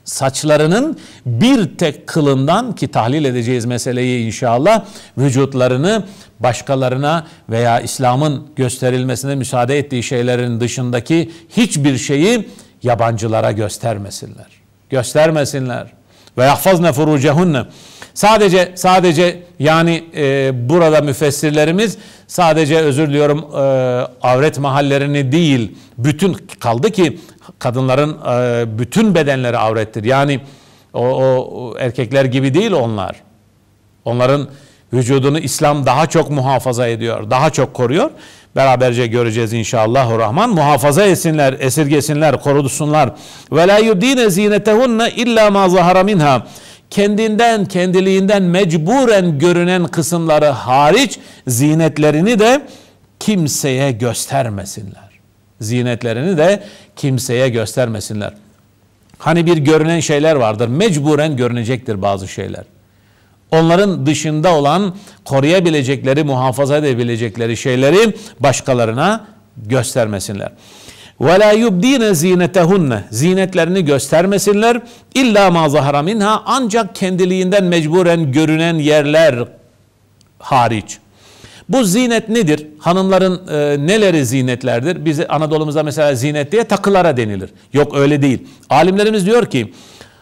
saçlarının bir tek kılından ki tahlil edeceğiz meseleyi inşallah vücutlarını başkalarına veya İslam'ın gösterilmesine müsaade ettiği şeylerin dışındaki hiçbir şeyi yabancılara göstermesinler. Göstermesinler. Ve yahfazne furucehunne. Sadece sadece yani e, burada müfessirlerimiz sadece özür diliyorum e, avret mahallerini değil bütün kaldı ki Kadınların e, bütün bedenleri avrettir. Yani o, o erkekler gibi değil onlar. Onların vücudunu İslam daha çok muhafaza ediyor, daha çok koruyor. Beraberce göreceğiz inşallah Rahman. Muhafaza etsinler, esirgesinler, korudusunlar. Ve la yudine zinetehunne illa ma zahara minha. Kendinden, kendiliğinden mecburen görünen kısımları hariç zinetlerini de kimseye göstermesinler. Zinetlerini de kimseye göstermesinler. Hani bir görünen şeyler vardır. Mecburen görünecektir bazı şeyler. Onların dışında olan koruyabilecekleri, muhafaza edebilecekleri şeyleri başkalarına göstermesinler. وَلَا يُبْد۪ينَ زِينَتَهُنَّ Zinetlerini göstermesinler. İlla ma zahara minha ancak kendiliğinden mecburen görünen yerler hariç. Bu zinet nedir? Hanımların e, neleri zinetlerdir? Biz Anadolu'muzda mesela zinet diye takılara denilir. Yok öyle değil. Alimlerimiz diyor ki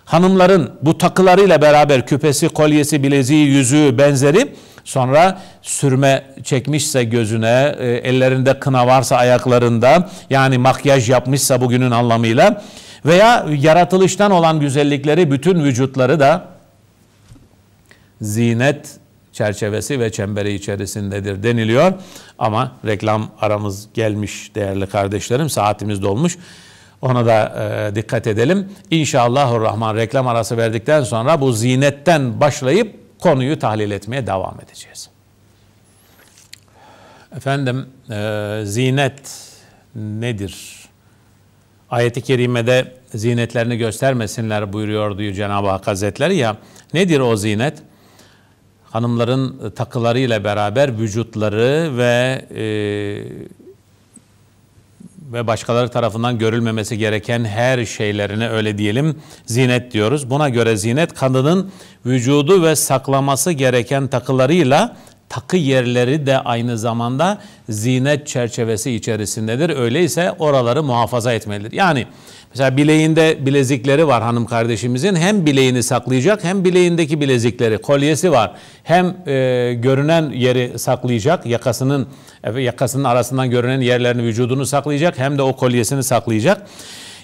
hanımların bu takılarıyla beraber küpesi, kolyesi, bileziği, yüzüğü benzeri Sonra sürme çekmişse gözüne, e, ellerinde kına varsa ayaklarında yani makyaj yapmışsa bugünün anlamıyla veya yaratılıştan olan güzellikleri bütün vücutları da zinet çerçevesi ve çemberi içerisindedir deniliyor. Ama reklam aramız gelmiş değerli kardeşlerim. Saatimiz dolmuş. Ona da e, dikkat edelim. İnşallahurrahman reklam arası verdikten sonra bu zinetten başlayıp konuyu tahlil etmeye devam edeceğiz. Efendim e, zinet nedir? Ayet-i Kerime'de zinetlerini göstermesinler buyuruyor diyor Cenab-ı Hak Hazretleri ya. Nedir o zinet? hanımların e, takılarıyla beraber vücutları ve e, ve başkaları tarafından görülmemesi gereken her şeylerine öyle diyelim zinet diyoruz. Buna göre zinet kadının vücudu ve saklaması gereken takılarıyla takı yerleri de aynı zamanda zinet çerçevesi içerisindedir. Öyleyse oraları muhafaza etmelidir. Yani Mesela bileğinde bilezikleri var hanım kardeşimizin. Hem bileğini saklayacak hem bileğindeki bilezikleri, kolyesi var. Hem e, görünen yeri saklayacak, yakasının e, yakasının arasından görünen yerlerini, vücudunu saklayacak hem de o kolyesini saklayacak.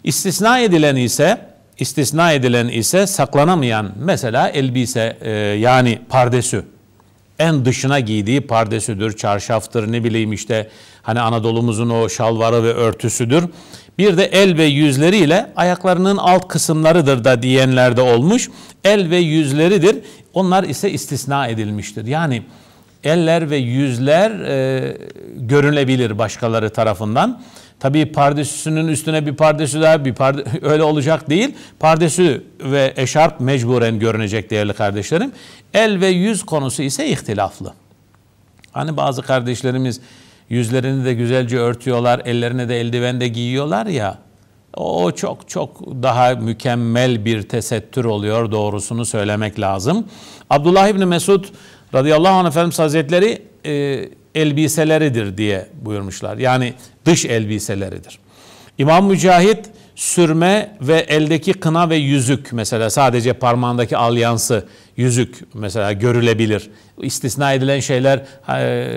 İstisna edilen ise istisna edilen ise saklanamayan mesela elbise e, yani pardesü en dışına giydiği pardesüdür, çarşaftır, ne bileyim işte hani Anadolu'muzun o şalvarı ve örtüsüdür. Bir de el ve yüzleriyle ayaklarının alt kısımlarıdır da diyenler de olmuş. El ve yüzleridir. Onlar ise istisna edilmiştir. Yani eller ve yüzler e, görülebilir başkaları tarafından. Tabii pardesüsünün üstüne bir pardesü daha bir parde, öyle olacak değil. Pardesü ve eşarp mecburen görünecek değerli kardeşlerim. El ve yüz konusu ise ihtilaflı. Hani bazı kardeşlerimiz yüzlerini de güzelce örtüyorlar, ellerine de eldiven de giyiyorlar ya. O çok çok daha mükemmel bir tesettür oluyor doğrusunu söylemek lazım. Abdullah İbni Mesud radıyallahu anh Efendimiz Hazretleri e, elbiseleridir diye buyurmuşlar. Yani dış elbiseleridir. İmam Mücahit sürme ve eldeki kına ve yüzük mesela sadece parmağındaki alyansı yüzük mesela görülebilir. İstisna edilen şeyler e,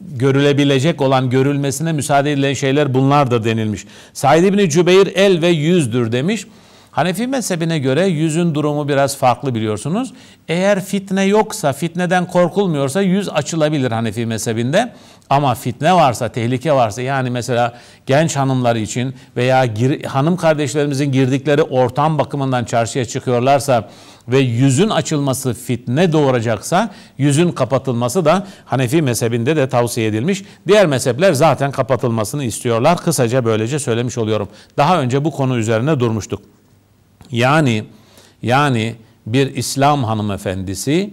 görülebilecek olan görülmesine müsaade edilen şeyler bunlardır denilmiş. Said İbni Cübeyr el ve yüzdür demiş. Hanefi mezhebine göre yüzün durumu biraz farklı biliyorsunuz. Eğer fitne yoksa, fitneden korkulmuyorsa yüz açılabilir Hanefi mezhebinde. Ama fitne varsa, tehlike varsa yani mesela genç hanımlar için veya gir, hanım kardeşlerimizin girdikleri ortam bakımından çarşıya çıkıyorlarsa ve yüzün açılması fitne doğuracaksa yüzün kapatılması da Hanefi mezhebinde de tavsiye edilmiş. Diğer mezhepler zaten kapatılmasını istiyorlar. Kısaca böylece söylemiş oluyorum. Daha önce bu konu üzerine durmuştuk. Yani yani bir İslam hanımefendisi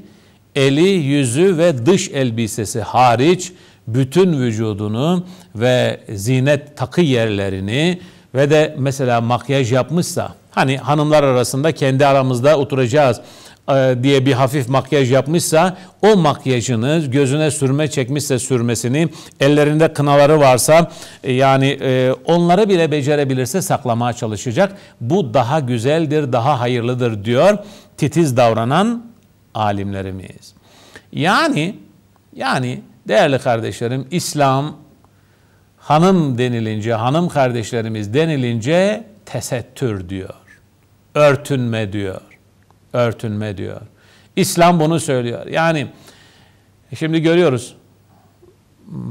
eli, yüzü ve dış elbisesi hariç bütün vücudunu ve zinet takı yerlerini ve de mesela makyaj yapmışsa hani hanımlar arasında kendi aramızda oturacağız e, diye bir hafif makyaj yapmışsa o makyajını gözüne sürme çekmişse sürmesini ellerinde kınaları varsa e, yani e, onları bile becerebilirse saklamaya çalışacak. Bu daha güzeldir, daha hayırlıdır diyor titiz davranan alimlerimiz. Yani yani değerli kardeşlerim İslam hanım denilince, hanım kardeşlerimiz denilince tesettür diyor. Örtünme diyor örtünme diyor. İslam bunu söylüyor. Yani e, şimdi görüyoruz.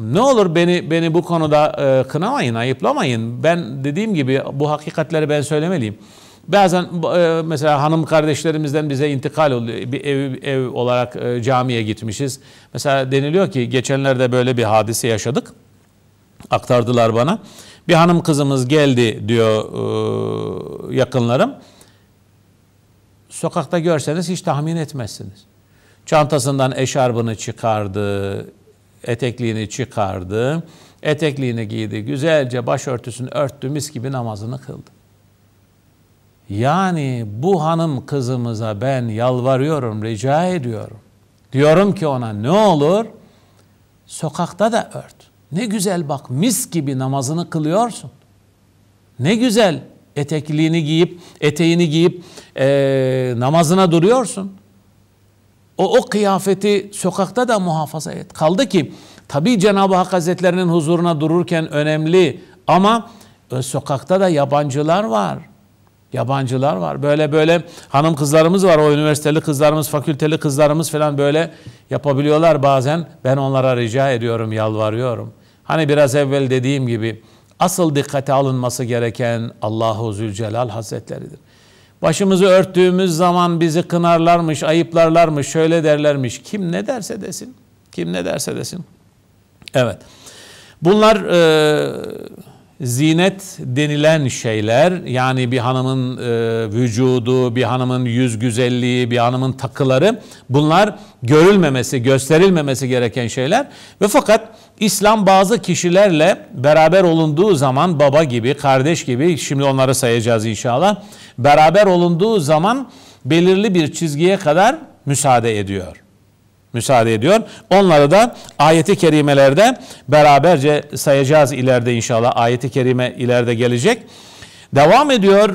Ne olur beni beni bu konuda e, kınamayın, ayıplamayın. Ben dediğim gibi bu hakikatleri ben söylemeliyim. Bazen e, mesela hanım kardeşlerimizden bize intikal oluyor. Bir ev, ev olarak e, camiye gitmişiz. Mesela deniliyor ki geçenlerde böyle bir hadise yaşadık. Aktardılar bana. Bir hanım kızımız geldi diyor e, yakınlarım sokakta görseniz hiç tahmin etmezsiniz. Çantasından eşarbını çıkardı, etekliğini çıkardı, etekliğini giydi, güzelce başörtüsünü örttü, mis gibi namazını kıldı. Yani bu hanım kızımıza ben yalvarıyorum, rica ediyorum. Diyorum ki ona ne olur sokakta da ört. Ne güzel bak mis gibi namazını kılıyorsun. Ne güzel etekliğini giyip, eteğini giyip e, namazına duruyorsun. O, o kıyafeti sokakta da muhafaza et. Kaldı ki tabi Cenab-ı Hak Hazretlerinin huzuruna dururken önemli ama e, sokakta da yabancılar var. Yabancılar var. Böyle böyle hanım kızlarımız var. O üniversiteli kızlarımız, fakülteli kızlarımız falan böyle yapabiliyorlar bazen. Ben onlara rica ediyorum, yalvarıyorum. Hani biraz evvel dediğim gibi asıl dikkate alınması gereken Allahu Zülcelal Hazretleridir. Başımızı örttüğümüz zaman bizi kınarlarmış, ayıplarlarmış, şöyle derlermiş. Kim ne derse desin. Kim ne derse desin. Evet. Bunlar e, zinet denilen şeyler yani bir hanımın e, vücudu, bir hanımın yüz güzelliği, bir hanımın takıları bunlar görülmemesi, gösterilmemesi gereken şeyler. Ve fakat İslam bazı kişilerle beraber olunduğu zaman baba gibi, kardeş gibi şimdi onları sayacağız inşallah. Beraber olunduğu zaman belirli bir çizgiye kadar müsaade ediyor müsaade ediyor. Onları da ayeti kerimelerde beraberce sayacağız ileride inşallah. Ayeti kerime ileride gelecek. Devam ediyor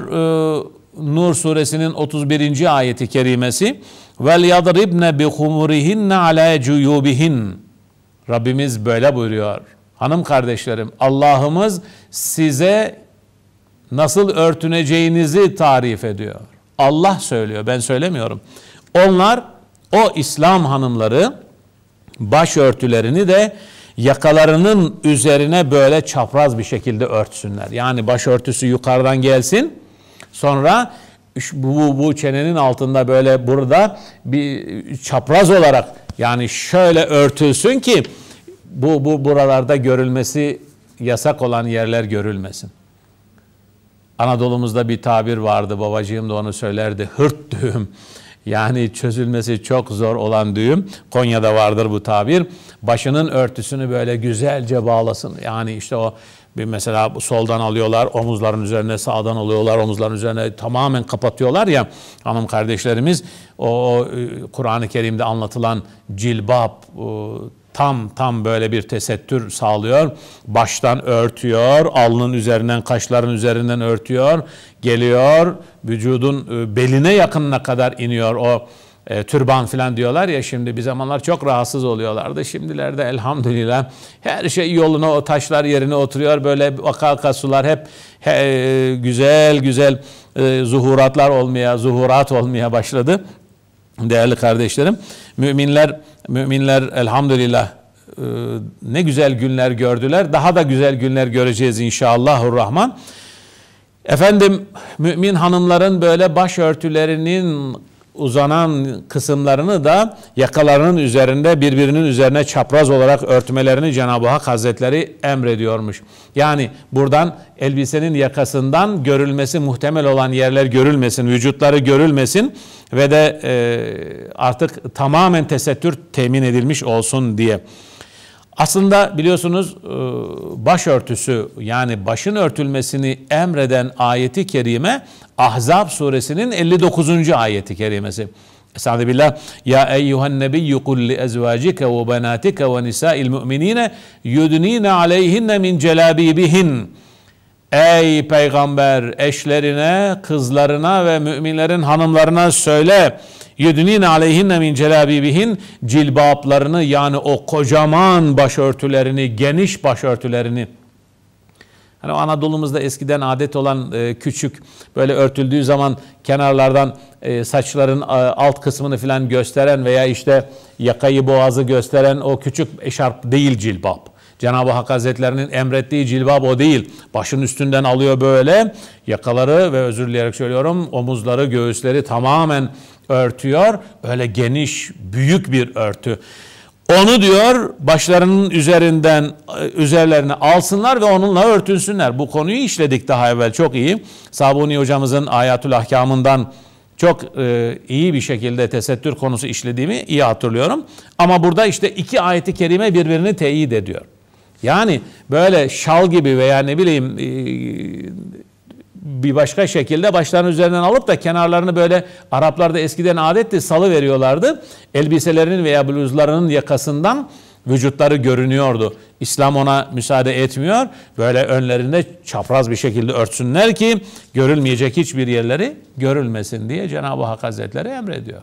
e, Nur suresinin 31. ayeti kerimesi. Vel yadribne bi humurihinne ala cuyubihin. Rabbimiz böyle buyuruyor. Hanım kardeşlerim Allah'ımız size nasıl örtüneceğinizi tarif ediyor. Allah söylüyor ben söylemiyorum. Onlar o İslam hanımları başörtülerini de yakalarının üzerine böyle çapraz bir şekilde örtsünler. Yani başörtüsü yukarıdan gelsin. Sonra bu, bu çenenin altında böyle burada bir çapraz olarak yani şöyle örtülsün ki bu, bu buralarda görülmesi yasak olan yerler görülmesin. Anadolu'muzda bir tabir vardı babacığım da onu söylerdi. Hırt düğüm yani çözülmesi çok zor olan düğüm, Konya'da vardır bu tabir, başının örtüsünü böyle güzelce bağlasın. Yani işte o bir mesela soldan alıyorlar, omuzların üzerine sağdan alıyorlar, omuzların üzerine tamamen kapatıyorlar ya hanım kardeşlerimiz. O, o e, Kur'an-ı Kerim'de anlatılan cilbap o, tam tam böyle bir tesettür sağlıyor. Baştan örtüyor, alnın üzerinden, kaşların üzerinden örtüyor, geliyor, vücudun e, beline yakınına kadar iniyor o e, türban falan diyorlar ya şimdi bir zamanlar çok rahatsız oluyorlardı. Şimdilerde elhamdülillah her şey yoluna o taşlar yerine oturuyor. Böyle aka aka sular hep he, e, güzel güzel e, zuhuratlar olmaya, zuhurat olmaya başladı değerli kardeşlerim. Müminler müminler elhamdülillah e, ne güzel günler gördüler. Daha da güzel günler göreceğiz inşallahurrahman. Efendim mümin hanımların böyle başörtülerinin uzanan kısımlarını da yakalarının üzerinde birbirinin üzerine çapraz olarak örtmelerini Cenab-ı Hak Hazretleri emrediyormuş. Yani buradan elbisenin yakasından görülmesi muhtemel olan yerler görülmesin, vücutları görülmesin ve de e, artık tamamen tesettür temin edilmiş olsun diye. Aslında biliyorsunuz e, başörtüsü yani başın örtülmesini emreden ayeti kerime Ahzab suresinin 59. ayeti kerimesi. Estağfirullah. Ya eyyuhen nebiyyü kul li ezvacike ve benatika ve nisa'il mu'minine yudnine aleyhinne min celabibihin. Ey peygamber eşlerine, kızlarına ve müminlerin hanımlarına söyle. Yedinin aleyhinne min celabibihin cilbaplarını yani o kocaman başörtülerini, geniş başörtülerini. Hani Anadolu'muzda eskiden adet olan e, küçük böyle örtüldüğü zaman kenarlardan e, saçların e, alt kısmını filan gösteren veya işte yakayı boğazı gösteren o küçük eşarp değil cilbap. Cenab-ı Hak Hazretlerinin emrettiği cilbab o değil. Başın üstünden alıyor böyle. Yakaları ve özür dileyerek söylüyorum omuzları, göğüsleri tamamen örtüyor. Öyle geniş, büyük bir örtü. Onu diyor başlarının üzerinden e, üzerlerine alsınlar ve onunla örtünsünler. Bu konuyu işledik daha evvel çok iyi. Sabuni hocamızın Ayatül Ahkamından çok e, iyi bir şekilde tesettür konusu işlediğimi iyi hatırlıyorum. Ama burada işte iki ayeti kerime birbirini teyit ediyor. Yani böyle şal gibi veya ne bileyim e, bir başka şekilde başlarının üzerinden alıp da kenarlarını böyle Araplarda eskiden adetti salı veriyorlardı. Elbiselerinin veya bluzlarının yakasından vücutları görünüyordu. İslam ona müsaade etmiyor. Böyle önlerinde çapraz bir şekilde örtsünler ki görülmeyecek hiçbir yerleri görülmesin diye Cenab-ı Hak Hazretleri emrediyor.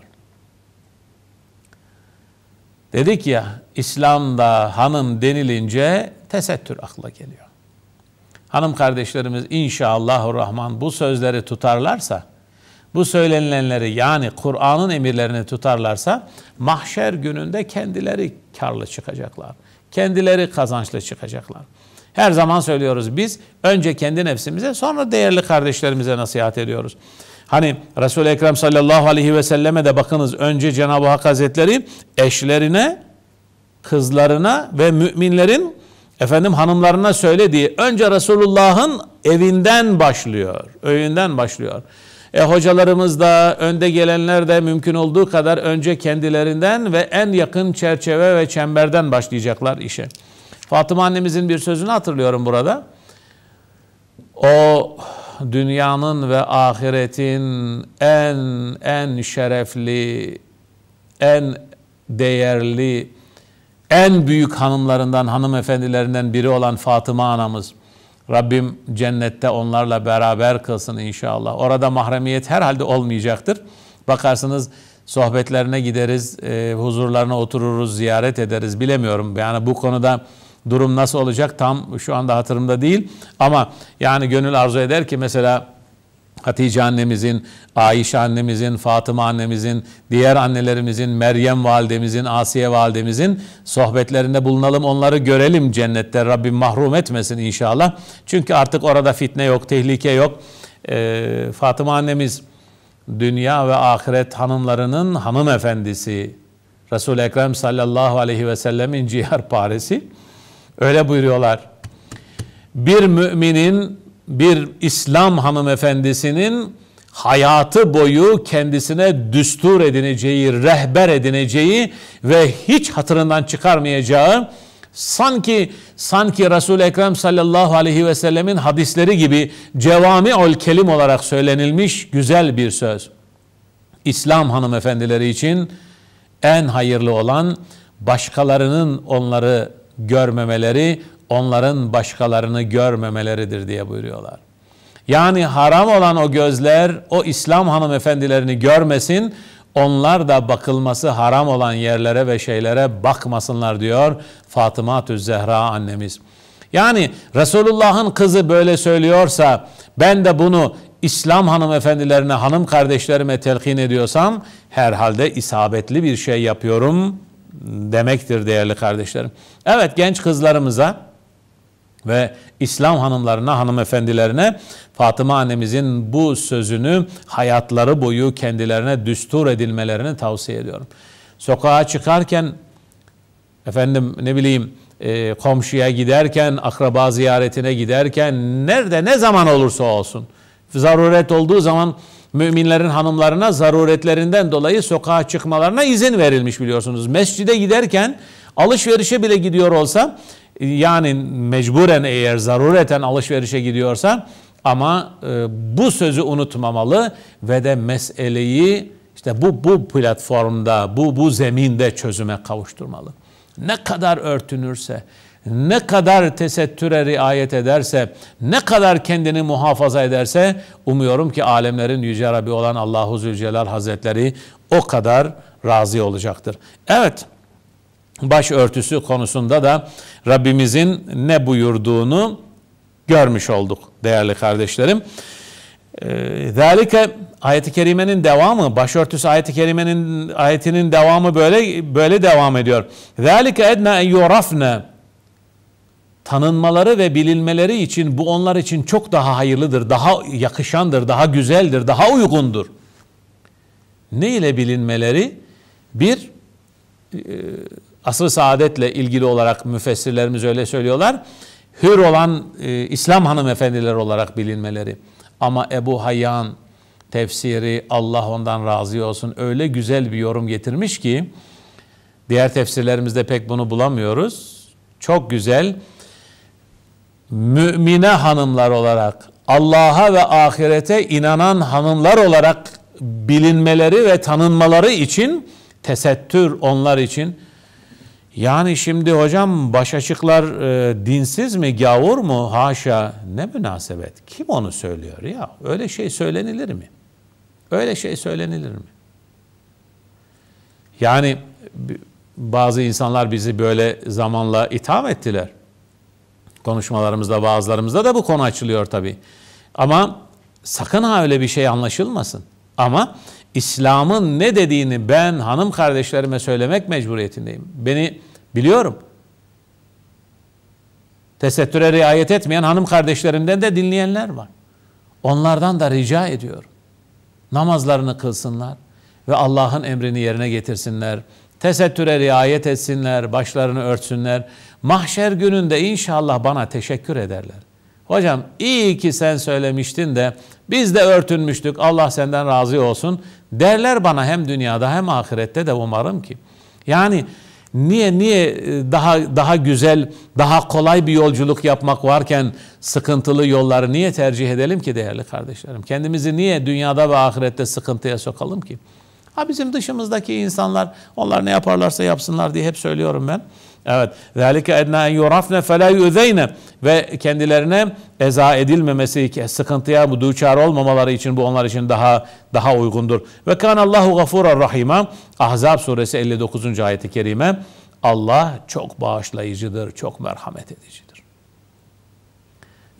Dedik ya İslam'da hanım denilince tesettür akla geliyor. Hanım kardeşlerimiz inşallahü rahman bu sözleri tutarlarsa, bu söylenilenleri yani Kur'an'ın emirlerini tutarlarsa mahşer gününde kendileri karlı çıkacaklar. Kendileri kazançlı çıkacaklar. Her zaman söylüyoruz biz önce kendi nefsimize sonra değerli kardeşlerimize nasihat ediyoruz. Hani Resul-i Ekrem sallallahu aleyhi ve selleme de bakınız önce Cenab-ı Hak Hazretleri eşlerine, kızlarına ve müminlerin efendim hanımlarına söylediği önce Resulullah'ın evinden başlıyor. Öğünden başlıyor. E, hocalarımız da önde gelenler de mümkün olduğu kadar önce kendilerinden ve en yakın çerçeve ve çemberden başlayacaklar işe. Fatıma annemizin bir sözünü hatırlıyorum burada. O dünyanın ve ahiretin en en şerefli, en değerli, en büyük hanımlarından, hanımefendilerinden biri olan Fatıma anamız. Rabbim cennette onlarla beraber kılsın inşallah. Orada mahremiyet herhalde olmayacaktır. Bakarsınız sohbetlerine gideriz, e, huzurlarına otururuz, ziyaret ederiz bilemiyorum. Yani bu konuda durum nasıl olacak tam şu anda hatırımda değil. Ama yani gönül arzu eder ki mesela Hatice annemizin, Ayşe annemizin, Fatıma annemizin, diğer annelerimizin, Meryem validemizin, Asiye validemizin sohbetlerinde bulunalım. Onları görelim cennette. Rabbim mahrum etmesin inşallah. Çünkü artık orada fitne yok, tehlike yok. Ee, Fatıma annemiz dünya ve ahiret hanımlarının hanımefendisi. Resul-i Ekrem sallallahu aleyhi ve sellemin ciğer paresi. Öyle buyuruyorlar. Bir müminin, bir İslam hanımefendisinin hayatı boyu kendisine düstur edineceği, rehber edineceği ve hiç hatırından çıkarmayacağı sanki sanki Resul Ekrem sallallahu aleyhi ve sellemin hadisleri gibi cevami ol kelim olarak söylenilmiş güzel bir söz. İslam hanımefendileri için en hayırlı olan başkalarının onları görmemeleri onların başkalarını görmemeleridir diye buyuruyorlar. Yani haram olan o gözler o İslam hanımefendilerini görmesin, onlar da bakılması haram olan yerlere ve şeylere bakmasınlar diyor Fatıma Zehra annemiz. Yani Resulullah'ın kızı böyle söylüyorsa ben de bunu İslam hanımefendilerine, hanım kardeşlerime telkin ediyorsam herhalde isabetli bir şey yapıyorum.'' demektir değerli kardeşlerim. Evet genç kızlarımıza ve İslam hanımlarına, hanımefendilerine Fatıma annemizin bu sözünü hayatları boyu kendilerine düstur edilmelerini tavsiye ediyorum. Sokağa çıkarken efendim ne bileyim e, komşuya giderken, akraba ziyaretine giderken nerede ne zaman olursa olsun zaruret olduğu zaman müminlerin hanımlarına zaruretlerinden dolayı sokağa çıkmalarına izin verilmiş biliyorsunuz. Mescide giderken alışverişe bile gidiyor olsa yani mecburen eğer zarureten alışverişe gidiyorsa ama e, bu sözü unutmamalı ve de meseleyi işte bu bu platformda, bu bu zeminde çözüme kavuşturmalı. Ne kadar örtünürse, ne kadar tesettüre riayet ederse, ne kadar kendini muhafaza ederse umuyorum ki alemlerin yüce Rabbi olan Allahu Zülcelal Hazretleri o kadar razı olacaktır. Evet baş örtüsü konusunda da Rabbimizin ne buyurduğunu görmüş olduk değerli kardeşlerim. Ee, zalike i kerimenin devamı, başörtüsü ayet-i kerimenin ayetinin devamı böyle böyle devam ediyor. Zalike edna en yurafne tanınmaları ve bilinmeleri için bu onlar için çok daha hayırlıdır, daha yakışandır, daha güzeldir, daha uygundur. Ne ile bilinmeleri? Bir, e, asr-ı saadetle ilgili olarak müfessirlerimiz öyle söylüyorlar. Hür olan e, İslam hanımefendiler olarak bilinmeleri. Ama Ebu Hayyan tefsiri Allah ondan razı olsun öyle güzel bir yorum getirmiş ki diğer tefsirlerimizde pek bunu bulamıyoruz. Çok güzel mümine hanımlar olarak, Allah'a ve ahirete inanan hanımlar olarak bilinmeleri ve tanınmaları için tesettür onlar için. Yani şimdi hocam baş açıklar e, dinsiz mi, gavur mu? Haşa ne münasebet. Kim onu söylüyor ya? Öyle şey söylenilir mi? Öyle şey söylenilir mi? Yani bazı insanlar bizi böyle zamanla itham ettiler. Konuşmalarımızda bazılarımızda da bu konu açılıyor tabi. Ama sakın ha öyle bir şey anlaşılmasın. Ama İslam'ın ne dediğini ben hanım kardeşlerime söylemek mecburiyetindeyim. Beni biliyorum. Tesettüre riayet etmeyen hanım kardeşlerimden de dinleyenler var. Onlardan da rica ediyorum. Namazlarını kılsınlar ve Allah'ın emrini yerine getirsinler. Tesettüre riayet etsinler, başlarını örtsünler. Mahşer gününde inşallah bana teşekkür ederler. Hocam iyi ki sen söylemiştin de biz de örtünmüştük Allah senden razı olsun derler bana hem dünyada hem ahirette de umarım ki. Yani niye niye daha daha güzel, daha kolay bir yolculuk yapmak varken sıkıntılı yolları niye tercih edelim ki değerli kardeşlerim? Kendimizi niye dünyada ve ahirette sıkıntıya sokalım ki? Ha bizim dışımızdaki insanlar onlar ne yaparlarsa yapsınlar diye hep söylüyorum ben. Evet. Zalike edna en yurafne fe la yu'zeyne. Ve kendilerine eza edilmemesi, sıkıntıya bu duçar olmamaları için bu onlar için daha daha uygundur. Ve kan Allahu gafurar rahima. Ahzab suresi 59. ayeti kerime. Allah çok bağışlayıcıdır, çok merhamet edicidir.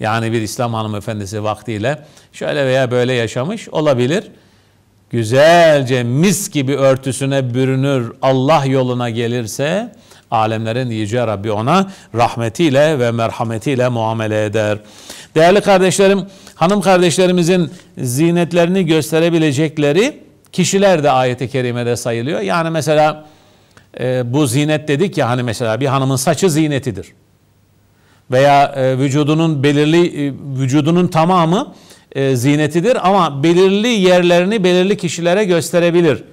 Yani bir İslam hanımefendisi vaktiyle şöyle veya böyle yaşamış olabilir güzelce mis gibi örtüsüne bürünür, Allah yoluna gelirse Alemlerin Yüce Rabbi ona rahmetiyle ve merhametiyle muamele eder. Değerli kardeşlerim, hanım kardeşlerimizin zinetlerini gösterebilecekleri kişiler de ayet-i kerimede sayılıyor. Yani mesela e, bu zinet dedik ya hani mesela bir hanımın saçı zinetidir. Veya e, vücudunun belirli, e, vücudunun tamamı e, zinetidir ama belirli yerlerini belirli kişilere gösterebilir.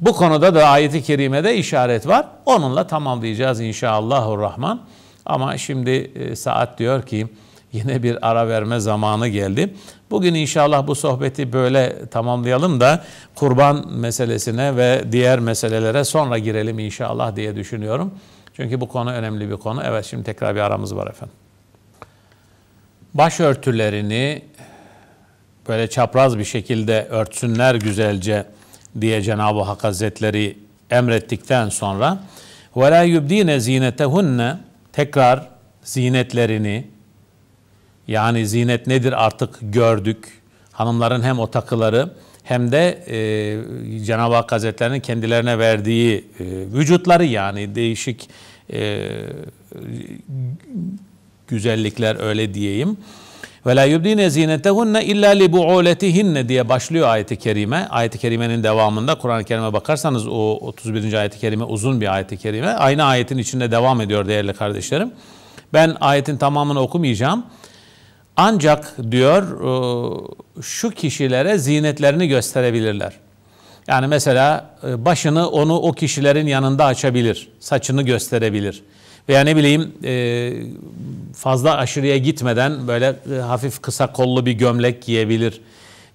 Bu konuda da ayeti kerimede işaret var. Onunla tamamlayacağız inşallahurrahman. Ama şimdi e, saat diyor ki yine bir ara verme zamanı geldi. Bugün inşallah bu sohbeti böyle tamamlayalım da kurban meselesine ve diğer meselelere sonra girelim inşallah diye düşünüyorum. Çünkü bu konu önemli bir konu. Evet şimdi tekrar bir aramız var efendim. Başörtülerini böyle çapraz bir şekilde örtsünler güzelce diye Cenab-ı Hak Hazretleri emrettikten sonra وَلَا يُبْد۪ينَ زِينَتَهُنَّ Tekrar zinetlerini yani zinet nedir artık gördük. Hanımların hem o takıları hem de e, Cenab-ı Hak Hazretlerinin kendilerine verdiği e, vücutları yani değişik e, güzellikler öyle diyeyim ve la yubdine zinetehunne illa li bu'uletihinne diye başlıyor ayeti kerime. Ayeti kerimenin devamında Kur'an-ı Kerim'e bakarsanız o 31. ayeti kerime uzun bir ayeti kerime. Aynı ayetin içinde devam ediyor değerli kardeşlerim. Ben ayetin tamamını okumayacağım. Ancak diyor e, şu kişilere zinetlerini gösterebilirler. Yani mesela e, başını onu o kişilerin yanında açabilir, saçını gösterebilir veya ne bileyim e, fazla aşırıya gitmeden böyle e, hafif kısa kollu bir gömlek giyebilir.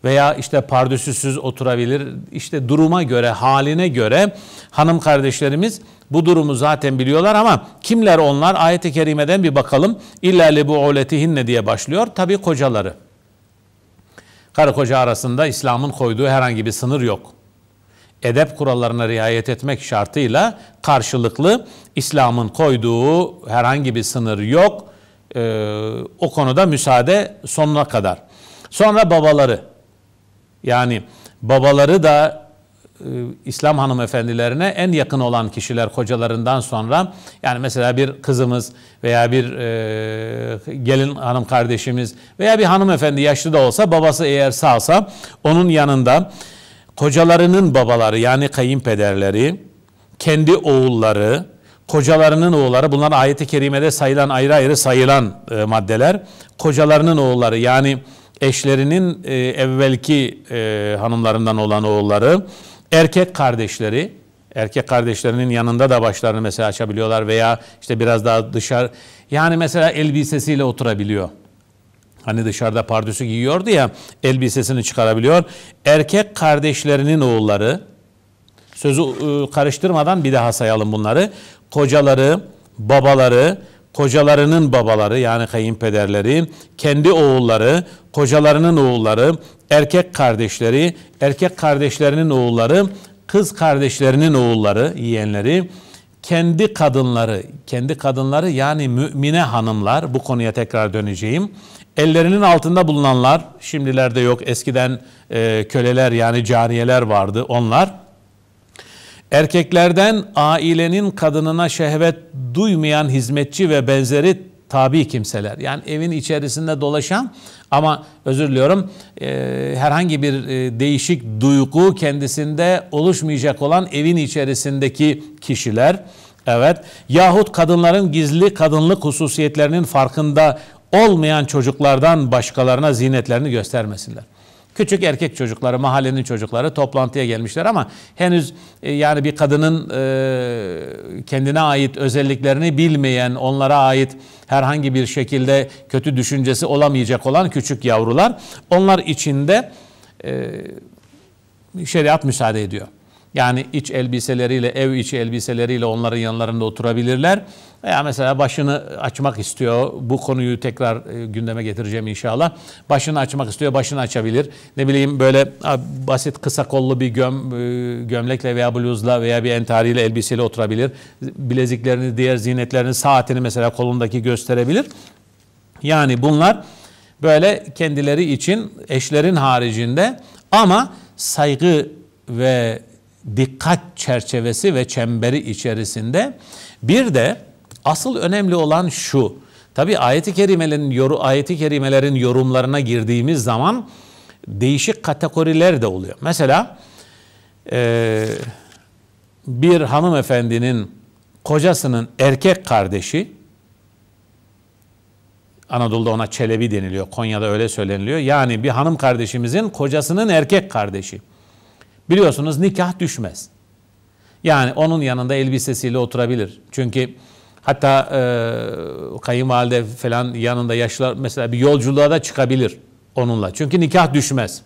Veya işte pardüsüsüz oturabilir. İşte duruma göre, haline göre hanım kardeşlerimiz bu durumu zaten biliyorlar ama kimler onlar? Ayet-i Kerime'den bir bakalım. İlla lebu uletihinne diye başlıyor. tabii kocaları. Karı koca arasında İslam'ın koyduğu herhangi bir sınır yok edep kurallarına riayet etmek şartıyla karşılıklı İslam'ın koyduğu herhangi bir sınır yok. E, o konuda müsaade sonuna kadar. Sonra babaları yani babaları da e, İslam hanımefendilerine en yakın olan kişiler kocalarından sonra yani mesela bir kızımız veya bir e, gelin hanım kardeşimiz veya bir hanımefendi yaşlı da olsa babası eğer sağsa onun yanında kocalarının babaları yani kayınpederleri, kendi oğulları, kocalarının oğulları bunlar ayet ayeti kerimede sayılan ayrı ayrı sayılan e, maddeler. Kocalarının oğulları yani eşlerinin e, evvelki e, hanımlarından olan oğulları, erkek kardeşleri, erkek kardeşlerinin yanında da başlarını mesela açabiliyorlar veya işte biraz daha dışarı yani mesela elbisesiyle oturabiliyor. Hani dışarıda pardüsü giyiyordu ya elbisesini çıkarabiliyor. Erkek kardeşlerinin oğulları sözü e, karıştırmadan bir daha sayalım bunları. Kocaları, babaları, kocalarının babaları yani kayınpederleri, kendi oğulları, kocalarının oğulları, erkek kardeşleri, erkek kardeşlerinin oğulları, kız kardeşlerinin oğulları, yeğenleri, kendi kadınları, kendi kadınları yani mümine hanımlar, bu konuya tekrar döneceğim. Ellerinin altında bulunanlar, şimdilerde yok eskiden e, köleler yani cariyeler vardı onlar. Erkeklerden ailenin kadınına şehvet duymayan hizmetçi ve benzeri tabi kimseler. Yani evin içerisinde dolaşan ama özür diliyorum e, herhangi bir e, değişik duygu kendisinde oluşmayacak olan evin içerisindeki kişiler. Evet yahut kadınların gizli kadınlık hususiyetlerinin farkında olmayan çocuklardan başkalarına zinetlerini göstermesinler. Küçük erkek çocukları, mahallenin çocukları toplantıya gelmişler ama henüz e, yani bir kadının e, kendine ait özelliklerini bilmeyen, onlara ait herhangi bir şekilde kötü düşüncesi olamayacak olan küçük yavrular, onlar içinde e, şeriat müsaade ediyor. Yani iç elbiseleriyle, ev içi elbiseleriyle onların yanlarında oturabilirler. Veya mesela başını açmak istiyor. Bu konuyu tekrar e, gündeme getireceğim inşallah. Başını açmak istiyor, başını açabilir. Ne bileyim böyle basit kısa kollu bir göm, e, gömlekle veya bluzla veya bir entariyle elbiseyle oturabilir. Bileziklerini, diğer ziynetlerini, saatini mesela kolundaki gösterebilir. Yani bunlar böyle kendileri için eşlerin haricinde ama saygı ve dikkat çerçevesi ve çemberi içerisinde. Bir de asıl önemli olan şu. Tabi ayeti kerimelerin, yoru, ayeti kerimelerin yorumlarına girdiğimiz zaman değişik kategoriler de oluyor. Mesela e, bir hanımefendinin kocasının erkek kardeşi Anadolu'da ona çelebi deniliyor. Konya'da öyle söyleniliyor. Yani bir hanım kardeşimizin kocasının erkek kardeşi. Biliyorsunuz nikah düşmez. Yani onun yanında elbisesiyle oturabilir. Çünkü hatta e, kayınvalide falan yanında yaşlar mesela bir yolculuğa da çıkabilir onunla. Çünkü nikah düşmez.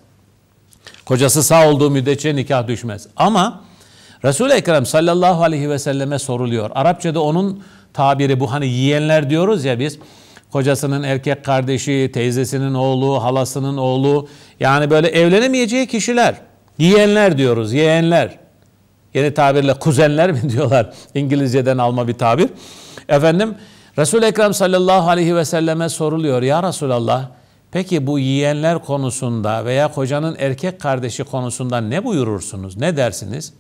Kocası sağ olduğu müddetçe nikah düşmez. Ama Resul-i Ekrem sallallahu aleyhi ve selleme soruluyor. Arapçada onun tabiri bu hani yiyenler diyoruz ya biz. Kocasının erkek kardeşi, teyzesinin oğlu, halasının oğlu yani böyle evlenemeyeceği kişiler. Yiyenler diyoruz, yeğenler. Yeni tabirle kuzenler mi diyorlar? İngilizceden alma bir tabir. Efendim resul Ekrem sallallahu aleyhi ve selleme soruluyor. Ya Resulallah peki bu yiyenler konusunda veya kocanın erkek kardeşi konusunda ne buyurursunuz? Ne dersiniz?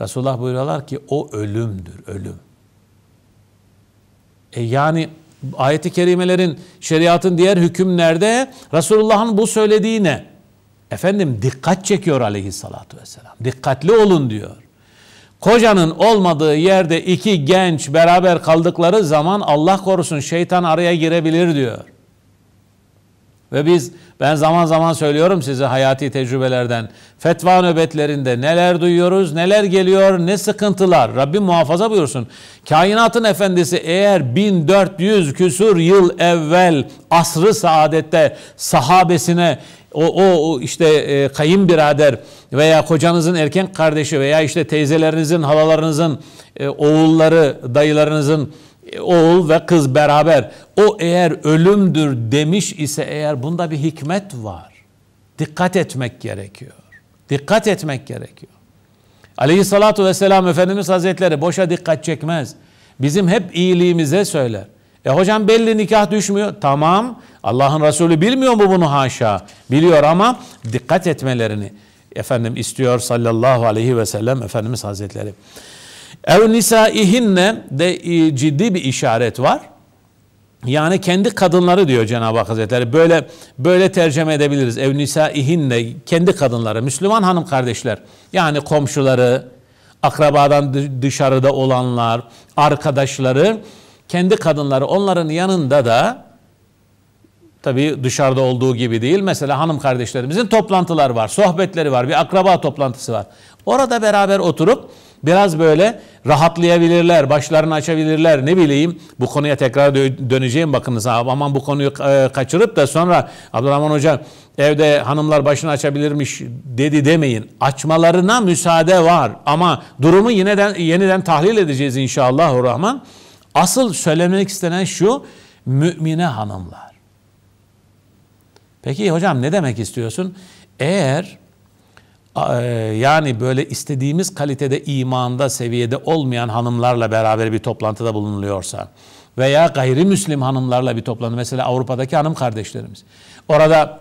Resulullah buyuruyorlar ki o ölümdür, ölüm. E yani ayeti kerimelerin, şeriatın diğer hükümlerde Resulullah'ın bu söylediği ne? Efendim dikkat çekiyor aleyhissalatu vesselam. Dikkatli olun diyor. Kocanın olmadığı yerde iki genç beraber kaldıkları zaman Allah korusun şeytan araya girebilir diyor. Ve biz ben zaman zaman söylüyorum size hayati tecrübelerden. Fetva nöbetlerinde neler duyuyoruz, neler geliyor, ne sıkıntılar. Rabbim muhafaza buyursun. Kainatın efendisi eğer 1400 küsur yıl evvel asrı saadette sahabesine o, o işte e, kayınbirader veya kocanızın erken kardeşi veya işte teyzelerinizin, halalarınızın e, oğulları, dayılarınızın e, oğul ve kız beraber o eğer ölümdür demiş ise eğer bunda bir hikmet var. Dikkat etmek gerekiyor. Dikkat etmek gerekiyor. Aleyhissalatu vesselam Efendimiz Hazretleri boşa dikkat çekmez. Bizim hep iyiliğimize söyler. E hocam belli nikah düşmüyor. Tamam Allah'ın Resulü bilmiyor mu bunu haşa? Biliyor ama dikkat etmelerini efendim istiyor sallallahu aleyhi ve sellem Efendimiz Hazretleri. Ev nisaihinne de ciddi bir işaret var. Yani kendi kadınları diyor Cenab-ı Hak Hazretleri. Böyle böyle tercüme edebiliriz. Ev nisaihinne kendi kadınları, Müslüman hanım kardeşler. Yani komşuları, akrabadan dışarıda olanlar, arkadaşları kendi kadınları onların yanında da tabii dışarıda olduğu gibi değil. Mesela hanım kardeşlerimizin toplantılar var, sohbetleri var, bir akraba toplantısı var. Orada beraber oturup biraz böyle rahatlayabilirler, başlarını açabilirler. Ne bileyim bu konuya tekrar dö döneceğim bakınız. Aman bu konuyu e, kaçırıp da sonra Abdurrahman Hoca evde hanımlar başını açabilirmiş dedi demeyin. Açmalarına müsaade var ama durumu yeniden, yeniden tahlil edeceğiz inşallah Rahman. Asıl söylemek istenen şu, mümine hanımlar. Peki hocam ne demek istiyorsun? Eğer e, yani böyle istediğimiz kalitede imanda seviyede olmayan hanımlarla beraber bir toplantıda bulunuluyorsa veya gayrimüslim hanımlarla bir toplantı mesela Avrupa'daki hanım kardeşlerimiz. Orada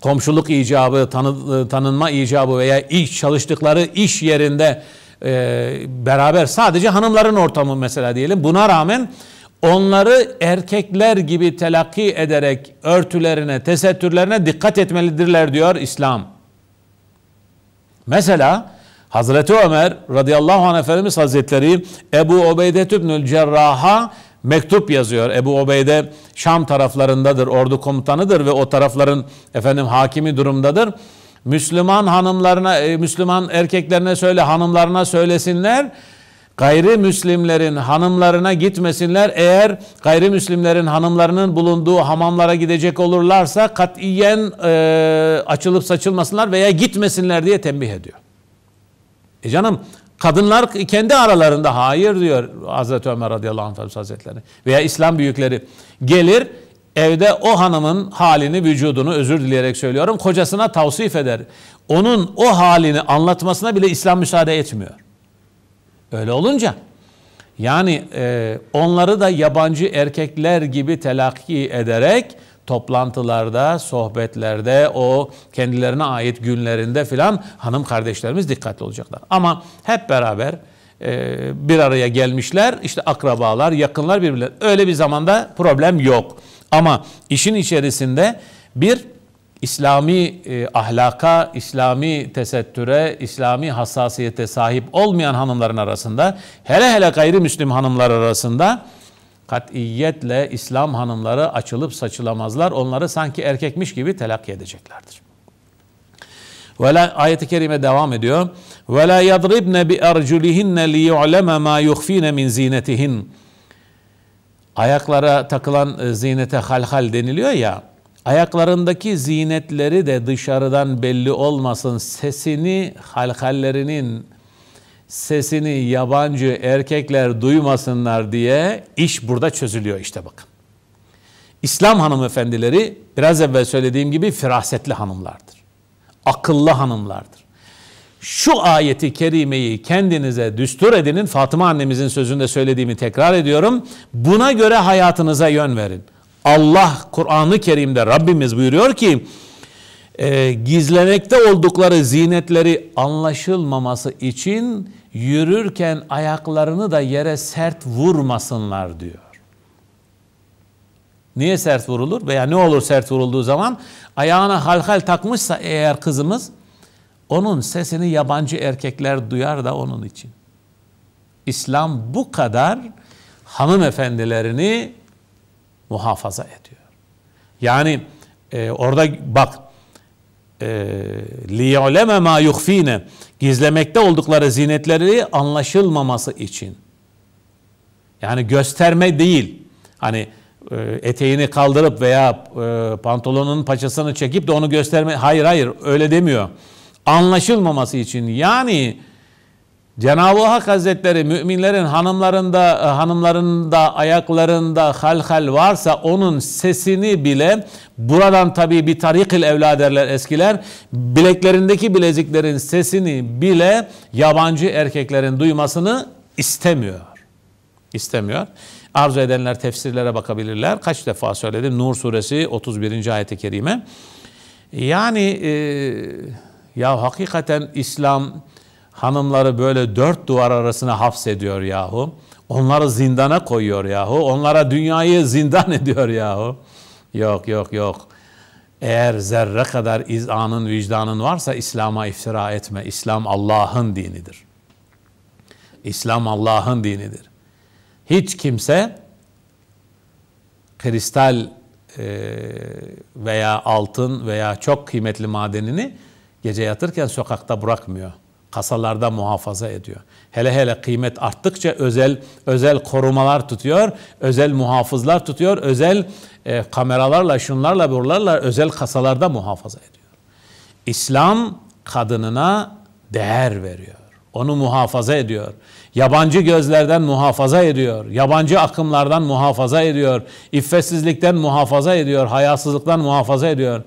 komşuluk icabı, tanı, e, tanınma icabı veya iş çalıştıkları iş yerinde e, beraber sadece hanımların ortamı mesela diyelim. Buna rağmen onları erkekler gibi telakki ederek örtülerine, tesettürlerine dikkat etmelidirler diyor İslam. Mesela Hazreti Ömer radıyallahu anh Efendimiz Hazretleri Ebu Ubeyde Tübnül Cerrah'a mektup yazıyor. Ebu Ubeyde Şam taraflarındadır, ordu komutanıdır ve o tarafların efendim hakimi durumdadır Müslüman hanımlarına, e, Müslüman erkeklerine söyle, hanımlarına söylesinler. Gayrimüslimlerin hanımlarına gitmesinler. Eğer gayrimüslimlerin hanımlarının bulunduğu hamamlara gidecek olurlarsa katiyen e, açılıp saçılmasınlar veya gitmesinler diye tembih ediyor. E canım kadınlar kendi aralarında hayır diyor Hazreti Ömer radıyallahu anh Hazretleri veya İslam büyükleri gelir evde o hanımın halini, vücudunu özür dileyerek söylüyorum, kocasına tavsif eder. Onun o halini anlatmasına bile İslam müsaade etmiyor. Öyle olunca yani e, onları da yabancı erkekler gibi telakki ederek toplantılarda, sohbetlerde, o kendilerine ait günlerinde filan hanım kardeşlerimiz dikkatli olacaklar. Ama hep beraber e, bir araya gelmişler, işte akrabalar, yakınlar birbirler. Öyle bir zamanda problem yok. Ama işin içerisinde bir İslami e, ahlaka, İslami tesettüre, İslami hassasiyete sahip olmayan hanımların arasında, hele hele gayrimüslim hanımlar arasında katiyetle İslam hanımları açılıp saçılamazlar. Onları sanki erkekmiş gibi telakki edeceklerdir. Vela ayeti kerime devam ediyor. Vela la yadribne bi erculihinne li yu'leme ma yukhfine min zinetihin. Ayaklara takılan e, ziynete halhal deniliyor ya. Ayaklarındaki zinetleri de dışarıdan belli olmasın. Sesini halhallerinin sesini yabancı erkekler duymasınlar diye iş burada çözülüyor işte bakın. İslam hanımefendileri biraz evvel söylediğim gibi firasetli hanımlardır. Akıllı hanımlardır şu ayeti kerimeyi kendinize düstur edinin. Fatıma annemizin sözünde söylediğimi tekrar ediyorum. Buna göre hayatınıza yön verin. Allah Kur'an-ı Kerim'de Rabbimiz buyuruyor ki e, gizlemekte oldukları zinetleri anlaşılmaması için yürürken ayaklarını da yere sert vurmasınlar diyor. Niye sert vurulur veya ne olur sert vurulduğu zaman ayağına halhal takmışsa eğer kızımız onun sesini yabancı erkekler duyar da onun için. İslam bu kadar hanımefendilerini muhafaza ediyor. Yani e, orada bak e, liyuleme ma yuhfine gizlemekte oldukları zinetleri anlaşılmaması için. Yani gösterme değil. Hani e, eteğini kaldırıp veya e, pantolonun paçasını çekip de onu gösterme. Hayır hayır öyle demiyor anlaşılmaması için. Yani Cenab-ı Hak Hazretleri müminlerin hanımlarında e, hanımlarında ayaklarında hal hal varsa onun sesini bile buradan tabi bir tarikil evla derler eskiler bileklerindeki bileziklerin sesini bile yabancı erkeklerin duymasını istemiyor. İstemiyor. Arzu edenler tefsirlere bakabilirler. Kaç defa söyledim Nur suresi 31. ayet-i kerime. Yani eee ya hakikaten İslam hanımları böyle dört duvar arasına hapsediyor yahu. Onları zindana koyuyor yahu. Onlara dünyayı zindan ediyor yahu. Yok yok yok. Eğer zerre kadar izanın, vicdanın varsa İslam'a iftira etme. İslam Allah'ın dinidir. İslam Allah'ın dinidir. Hiç kimse kristal veya altın veya çok kıymetli madenini Gece yatırken sokakta bırakmıyor. Kasalarda muhafaza ediyor. Hele hele kıymet arttıkça özel özel korumalar tutuyor, özel muhafızlar tutuyor, özel e, kameralarla, şunlarla, buralarla özel kasalarda muhafaza ediyor. İslam kadınına değer veriyor. Onu muhafaza ediyor. Yabancı gözlerden muhafaza ediyor. Yabancı akımlardan muhafaza ediyor. İffetsizlikten muhafaza ediyor. Hayasızlıktan muhafaza ediyor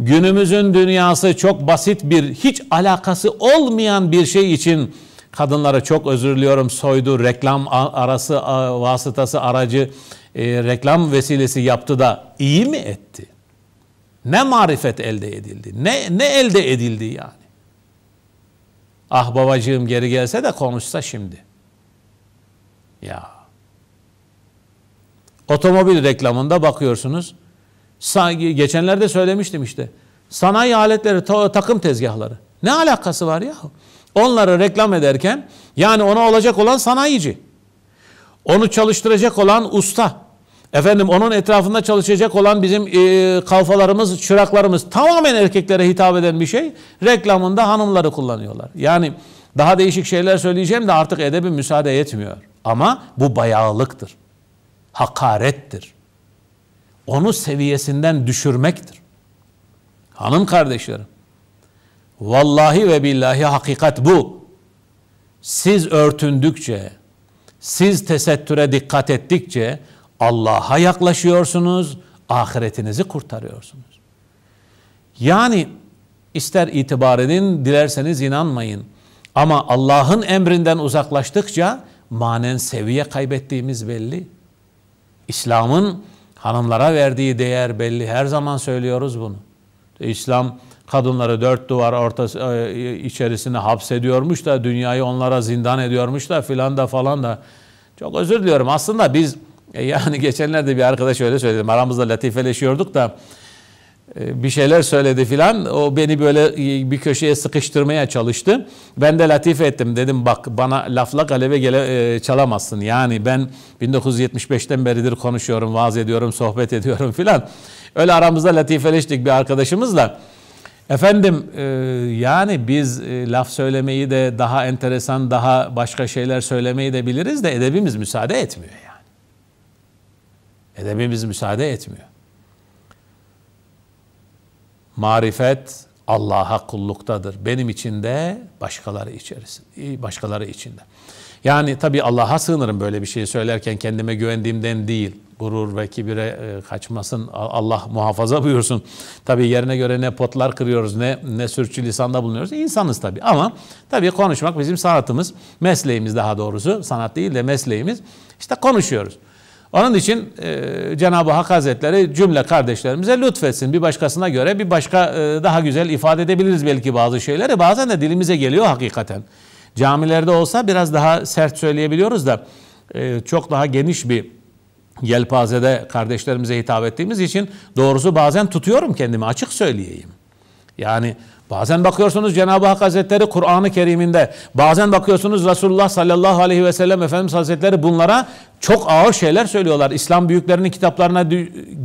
günümüzün dünyası çok basit bir, hiç alakası olmayan bir şey için kadınlara çok özür diliyorum soydu, reklam arası vasıtası aracı e, reklam vesilesi yaptı da iyi mi etti? Ne marifet elde edildi? Ne, ne elde edildi yani? Ah babacığım geri gelse de konuşsa şimdi. Ya. Otomobil reklamında bakıyorsunuz. Geçenlerde söylemiştim işte. Sanayi aletleri, takım tezgahları. Ne alakası var ya? Onları reklam ederken yani ona olacak olan sanayici. Onu çalıştıracak olan usta. Efendim onun etrafında çalışacak olan bizim e, kalfalarımız, çıraklarımız tamamen erkeklere hitap eden bir şey. Reklamında hanımları kullanıyorlar. Yani daha değişik şeyler söyleyeceğim de artık edebi müsaade etmiyor. Ama bu bayağılıktır. Hakarettir onu seviyesinden düşürmektir. Hanım kardeşlerim, vallahi ve billahi hakikat bu. Siz örtündükçe, siz tesettüre dikkat ettikçe Allah'a yaklaşıyorsunuz, ahiretinizi kurtarıyorsunuz. Yani ister itibar edin, dilerseniz inanmayın. Ama Allah'ın emrinden uzaklaştıkça manen seviye kaybettiğimiz belli. İslam'ın Hanımlara verdiği değer belli. Her zaman söylüyoruz bunu. İslam kadınları dört duvar ortası, e, içerisine hapsediyormuş da dünyayı onlara zindan ediyormuş da filan da falan da. Çok özür diliyorum. Aslında biz e, yani geçenlerde bir arkadaş öyle söyledi. Aramızda latifeleşiyorduk da ee, bir şeyler söyledi filan. O beni böyle e, bir köşeye sıkıştırmaya çalıştı. Ben de latife ettim. Dedim bak bana lafla kaleve gele, e, çalamazsın. Yani ben 1975'ten beridir konuşuyorum, vaaz ediyorum, sohbet ediyorum filan. Öyle aramızda latifeleştik bir arkadaşımızla. Efendim e, yani biz laf söylemeyi de daha enteresan, daha başka şeyler söylemeyi de biliriz de edebimiz müsaade etmiyor yani. Edebimiz müsaade etmiyor. Marifet Allah'a kulluktadır. Benim için de başkaları içerisinde, başkaları içinde. Yani tabii Allah'a sığınırım böyle bir şey söylerken kendime güvendiğimden değil. Gurur ve kibire e, kaçmasın. Allah muhafaza buyursun. Tabii yerine göre ne potlar kırıyoruz ne ne sürçülisanda bulunuyoruz. İnsanız tabii ama tabii konuşmak bizim sanatımız, mesleğimiz daha doğrusu. Sanat değil de mesleğimiz. İşte konuşuyoruz. Onun için e, Cenab-ı Hak Hazretleri cümle kardeşlerimize lütfetsin. Bir başkasına göre bir başka e, daha güzel ifade edebiliriz belki bazı şeyleri. Bazen de dilimize geliyor hakikaten. Camilerde olsa biraz daha sert söyleyebiliyoruz da e, çok daha geniş bir yelpazede kardeşlerimize hitap ettiğimiz için doğrusu bazen tutuyorum kendimi açık söyleyeyim. Yani Bazen bakıyorsunuz Cenab-ı Hak Hazretleri Kur'an-ı Kerim'inde, bazen bakıyorsunuz Resulullah sallallahu aleyhi ve sellem Efendimiz Hazretleri bunlara çok ağır şeyler söylüyorlar. İslam büyüklerinin kitaplarına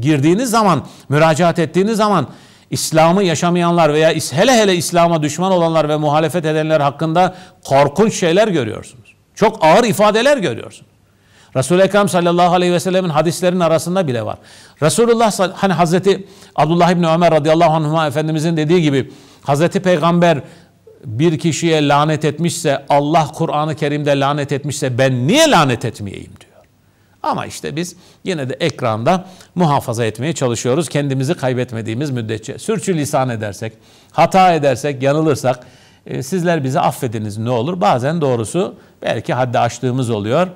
girdiğiniz zaman, müracaat ettiğiniz zaman İslam'ı yaşamayanlar veya hele hele İslam'a düşman olanlar ve muhalefet edenler hakkında korkunç şeyler görüyorsunuz. Çok ağır ifadeler görüyorsunuz. Resul-i Ekrem sallallahu aleyhi ve sellemin hadislerinin arasında bile var. Resulullah hani Hazreti Abdullah İbni Ömer radıyallahu anhuma Efendimizin dediği gibi Hazreti Peygamber bir kişiye lanet etmişse, Allah Kur'an-ı Kerim'de lanet etmişse ben niye lanet etmeyeyim diyor. Ama işte biz yine de ekranda muhafaza etmeye çalışıyoruz. Kendimizi kaybetmediğimiz müddetçe. Sürçülisan edersek, hata edersek, yanılırsak e, sizler bizi affediniz ne olur. Bazen doğrusu belki haddi açtığımız oluyor.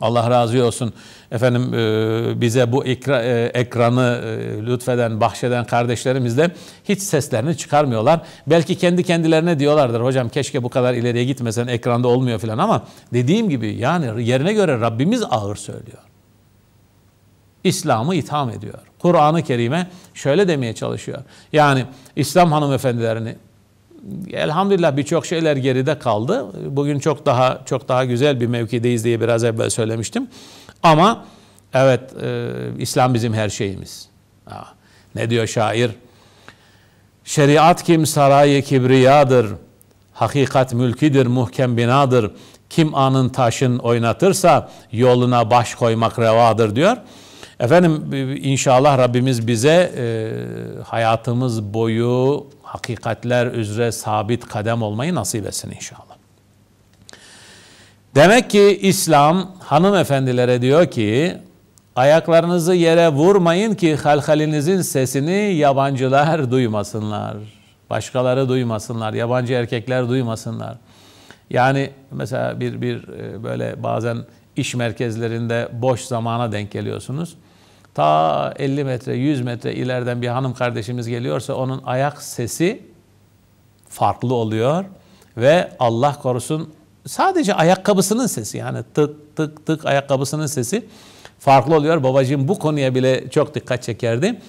Allah razı olsun efendim e, bize bu ekra, e, ekranı e, lütfeden, bahşeden kardeşlerimiz de hiç seslerini çıkarmıyorlar. Belki kendi kendilerine diyorlardır hocam keşke bu kadar ileriye gitmesen ekranda olmuyor filan ama dediğim gibi yani yerine göre Rabbimiz ağır söylüyor. İslam'ı itham ediyor. Kur'an-ı Kerim'e şöyle demeye çalışıyor. Yani İslam hanımefendilerini elhamdülillah birçok şeyler geride kaldı. Bugün çok daha çok daha güzel bir mevkideyiz diye biraz evvel söylemiştim. Ama evet e, İslam bizim her şeyimiz. Ha. Ne diyor şair? Şeriat kim sarayı kibriyadır, hakikat mülkidir, muhkem binadır. Kim anın taşın oynatırsa yoluna baş koymak revadır diyor. Efendim inşallah Rabbimiz bize e, hayatımız boyu hakikatler üzere sabit kadem olmayı nasip etsin inşallah. Demek ki İslam hanımefendilere diyor ki ayaklarınızı yere vurmayın ki halhalinizin sesini yabancılar duymasınlar. Başkaları duymasınlar, yabancı erkekler duymasınlar. Yani mesela bir, bir e, böyle bazen iş merkezlerinde boş zamana denk geliyorsunuz. Ta 50 metre, 100 metre ileriden bir hanım kardeşimiz geliyorsa onun ayak sesi farklı oluyor. Ve Allah korusun sadece ayakkabısının sesi yani tık tık tık ayakkabısının sesi farklı oluyor. Babacığım bu konuya bile çok dikkat çekerdi.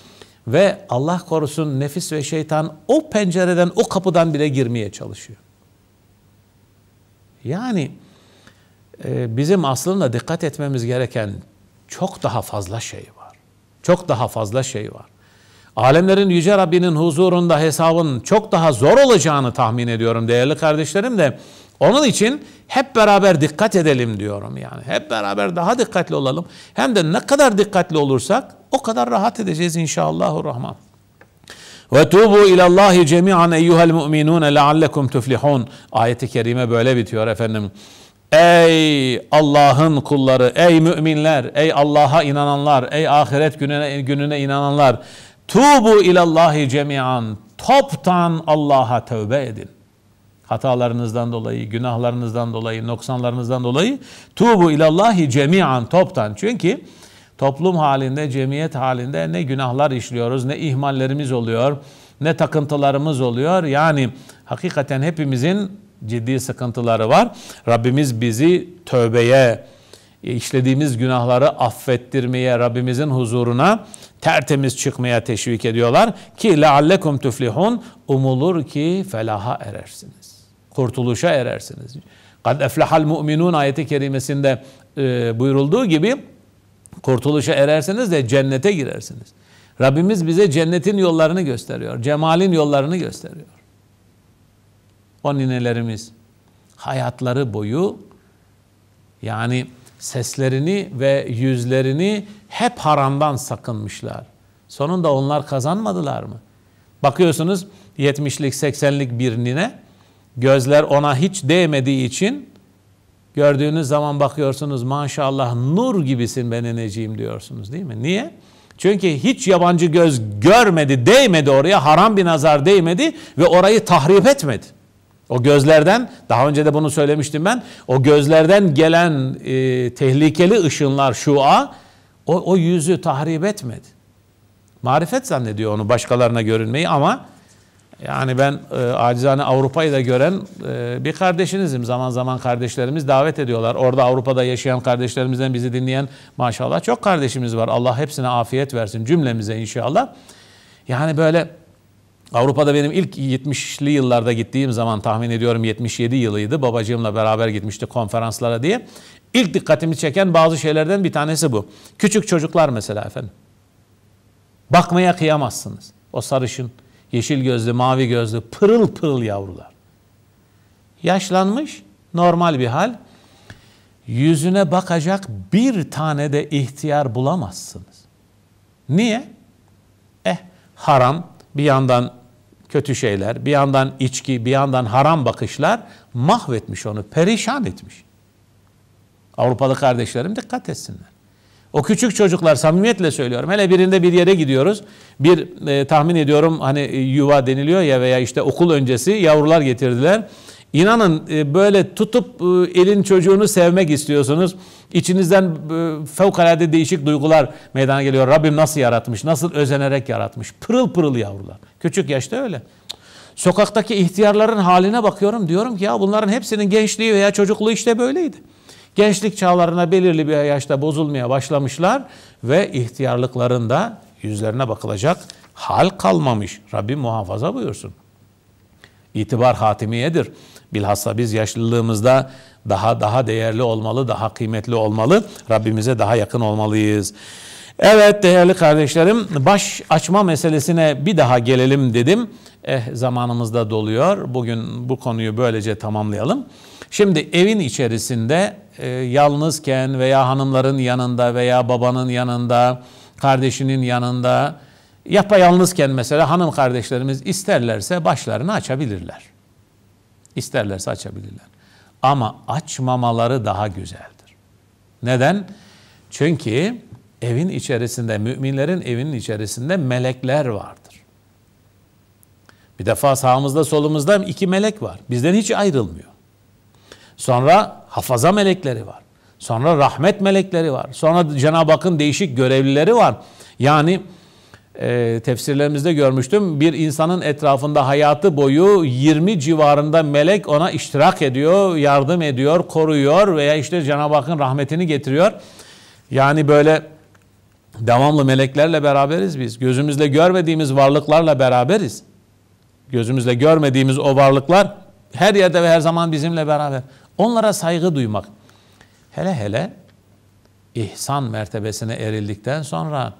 Ve Allah korusun nefis ve şeytan o pencereden, o kapıdan bile girmeye çalışıyor. Yani e, bizim aslında dikkat etmemiz gereken çok daha fazla şey var. Çok daha fazla şey var. Alemlerin Yüce Rabbinin huzurunda hesabın çok daha zor olacağını tahmin ediyorum değerli kardeşlerim de onun için hep beraber dikkat edelim diyorum yani. Hep beraber daha dikkatli olalım. Hem de ne kadar dikkatli olursak o kadar rahat edeceğiz inşallahü rahman. Ve tubu ilallahi cemi'an eyyuhel mu'minun leallekum tuflihun. Ayeti kerime böyle bitiyor efendim. Ey Allah'ın kulları, ey müminler, ey Allah'a inananlar, ey ahiret gününe, gününe inananlar. Tubu ilallahi cemi'an. Toptan Allah'a tövbe edin hatalarınızdan dolayı, günahlarınızdan dolayı, noksanlarınızdan dolayı tubu ilallahi cemian toptan. Çünkü toplum halinde, cemiyet halinde ne günahlar işliyoruz, ne ihmallerimiz oluyor, ne takıntılarımız oluyor. Yani hakikaten hepimizin ciddi sıkıntıları var. Rabbimiz bizi tövbeye, işlediğimiz günahları affettirmeye, Rabbimizin huzuruna tertemiz çıkmaya teşvik ediyorlar. Ki leallekum tuflihun umulur ki felaha erersiniz kurtuluşa erersiniz. Kad eflehal mu'minun ayeti kerimesinde e, buyurulduğu gibi kurtuluşa erersiniz de cennete girersiniz. Rabbimiz bize cennetin yollarını gösteriyor. Cemalin yollarını gösteriyor. O ninelerimiz hayatları boyu yani seslerini ve yüzlerini hep haramdan sakınmışlar. Sonunda onlar kazanmadılar mı? Bakıyorsunuz 70'lik 80'lik bir nine Gözler ona hiç değmediği için gördüğünüz zaman bakıyorsunuz maşallah nur gibisin ben eneciğim diyorsunuz değil mi? Niye? Çünkü hiç yabancı göz görmedi, değmedi oraya, haram bir nazar değmedi ve orayı tahrip etmedi. O gözlerden, daha önce de bunu söylemiştim ben, o gözlerden gelen e, tehlikeli ışınlar, şua, o, o yüzü tahrip etmedi. Marifet zannediyor onu başkalarına görünmeyi ama yani ben e, acizane Avrupa'yı da gören e, bir kardeşinizim. Zaman zaman kardeşlerimiz davet ediyorlar. Orada Avrupa'da yaşayan kardeşlerimizden bizi dinleyen maşallah çok kardeşimiz var. Allah hepsine afiyet versin cümlemize inşallah. Yani böyle Avrupa'da benim ilk 70'li yıllarda gittiğim zaman tahmin ediyorum 77 yılıydı. Babacığımla beraber gitmişti konferanslara diye. İlk dikkatimi çeken bazı şeylerden bir tanesi bu. Küçük çocuklar mesela efendim. Bakmaya kıyamazsınız. O sarışın, Yeşil gözlü, mavi gözlü, pırıl pırıl yavrular. Yaşlanmış, normal bir hal. Yüzüne bakacak bir tane de ihtiyar bulamazsınız. Niye? Eh, haram, bir yandan kötü şeyler, bir yandan içki, bir yandan haram bakışlar mahvetmiş onu, perişan etmiş. Avrupalı kardeşlerim dikkat etsinler. O küçük çocuklar samimiyetle söylüyorum. Hele birinde bir yere gidiyoruz. Bir e, tahmin ediyorum hani e, yuva deniliyor ya veya işte okul öncesi yavrular getirdiler. İnanın e, böyle tutup e, elin çocuğunu sevmek istiyorsunuz. İçinizden e, fevkalade değişik duygular meydana geliyor. Rabbim nasıl yaratmış, nasıl özenerek yaratmış. Pırıl pırıl yavrular. Küçük yaşta öyle. Sokaktaki ihtiyarların haline bakıyorum diyorum ki ya bunların hepsinin gençliği veya çocukluğu işte böyleydi. Gençlik çağlarına belirli bir yaşta bozulmaya başlamışlar ve ihtiyarlıklarında yüzlerine bakılacak hal kalmamış. Rabbim muhafaza buyursun. İtibar hatimiyedir. Bilhassa biz yaşlılığımızda daha daha değerli olmalı, daha kıymetli olmalı, Rabbimize daha yakın olmalıyız. Evet değerli kardeşlerim, baş açma meselesine bir daha gelelim dedim. Eh zamanımız da doluyor. Bugün bu konuyu böylece tamamlayalım. Şimdi evin içerisinde ee, yalnızken veya hanımların yanında veya babanın yanında, kardeşinin yanında, yapayalnızken mesela hanım kardeşlerimiz isterlerse başlarını açabilirler. İsterlerse açabilirler. Ama açmamaları daha güzeldir. Neden? Çünkü evin içerisinde, müminlerin evinin içerisinde melekler vardır. Bir defa sağımızda solumuzda iki melek var. Bizden hiç ayrılmıyor. Sonra hafaza melekleri var. Sonra rahmet melekleri var. Sonra Cenab-ı Hakk'ın değişik görevlileri var. Yani e, tefsirlerimizde görmüştüm. Bir insanın etrafında hayatı boyu 20 civarında melek ona iştirak ediyor, yardım ediyor, koruyor veya işte Cenab-ı Hakk'ın rahmetini getiriyor. Yani böyle devamlı meleklerle beraberiz biz. Gözümüzle görmediğimiz varlıklarla beraberiz. Gözümüzle görmediğimiz o varlıklar her yerde ve her zaman bizimle beraber. Onlara saygı duymak. Hele hele ihsan mertebesine erildikten sonra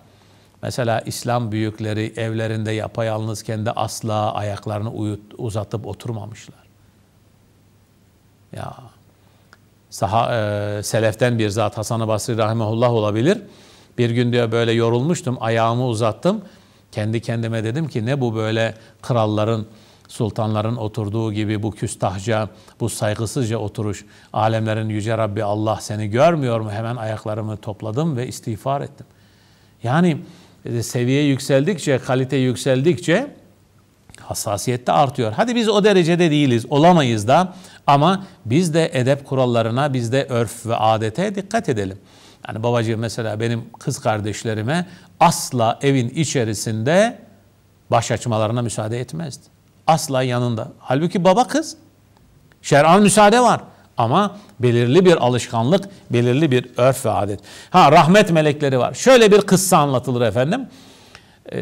mesela İslam büyükleri evlerinde yapayalnız kendi asla ayaklarını uyut, uzatıp oturmamışlar. Ya saha, e, seleften bir zat Hasan-ı Basri rahimehullah olabilir. Bir gün diyor böyle yorulmuştum, ayağımı uzattım. Kendi kendime dedim ki ne bu böyle kralların sultanların oturduğu gibi bu küstahça, bu saygısızca oturuş, alemlerin yüce Rabbi Allah seni görmüyor mu? Hemen ayaklarımı topladım ve istiğfar ettim. Yani e, seviye yükseldikçe, kalite yükseldikçe hassasiyet de artıyor. Hadi biz o derecede değiliz, olamayız da ama biz de edep kurallarına, biz de örf ve adete dikkat edelim. Yani babacığım mesela benim kız kardeşlerime asla evin içerisinde baş açmalarına müsaade etmezdi asla yanında. Halbuki baba kız şer'an müsaade var ama belirli bir alışkanlık, belirli bir örf ve adet. Ha rahmet melekleri var. Şöyle bir kıssa anlatılır efendim. Ee,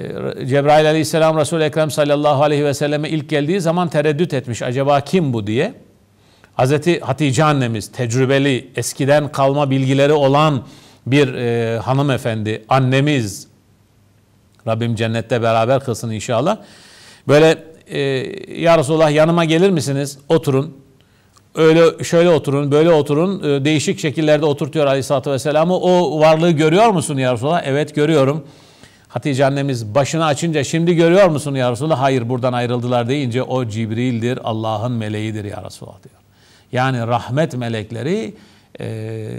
Cebrail aleyhisselam Resul-i Ekrem sallallahu aleyhi ve selleme ilk geldiği zaman tereddüt etmiş. Acaba kim bu diye. Hazreti Hatice annemiz tecrübeli, eskiden kalma bilgileri olan bir e, hanımefendi, annemiz. Rabbim cennette beraber kılsın inşallah. Böyle e, ya Resulallah yanıma gelir misiniz? Oturun. Öyle şöyle oturun, böyle oturun. E, değişik şekillerde oturtuyor Aleyhisselatü Vesselam'ı. O varlığı görüyor musun ya Resulallah? Evet görüyorum. Hatice annemiz başını açınca şimdi görüyor musun ya Resulallah? Hayır buradan ayrıldılar deyince o Cibril'dir, Allah'ın meleğidir ya Resulallah diyor. Yani rahmet melekleri ee,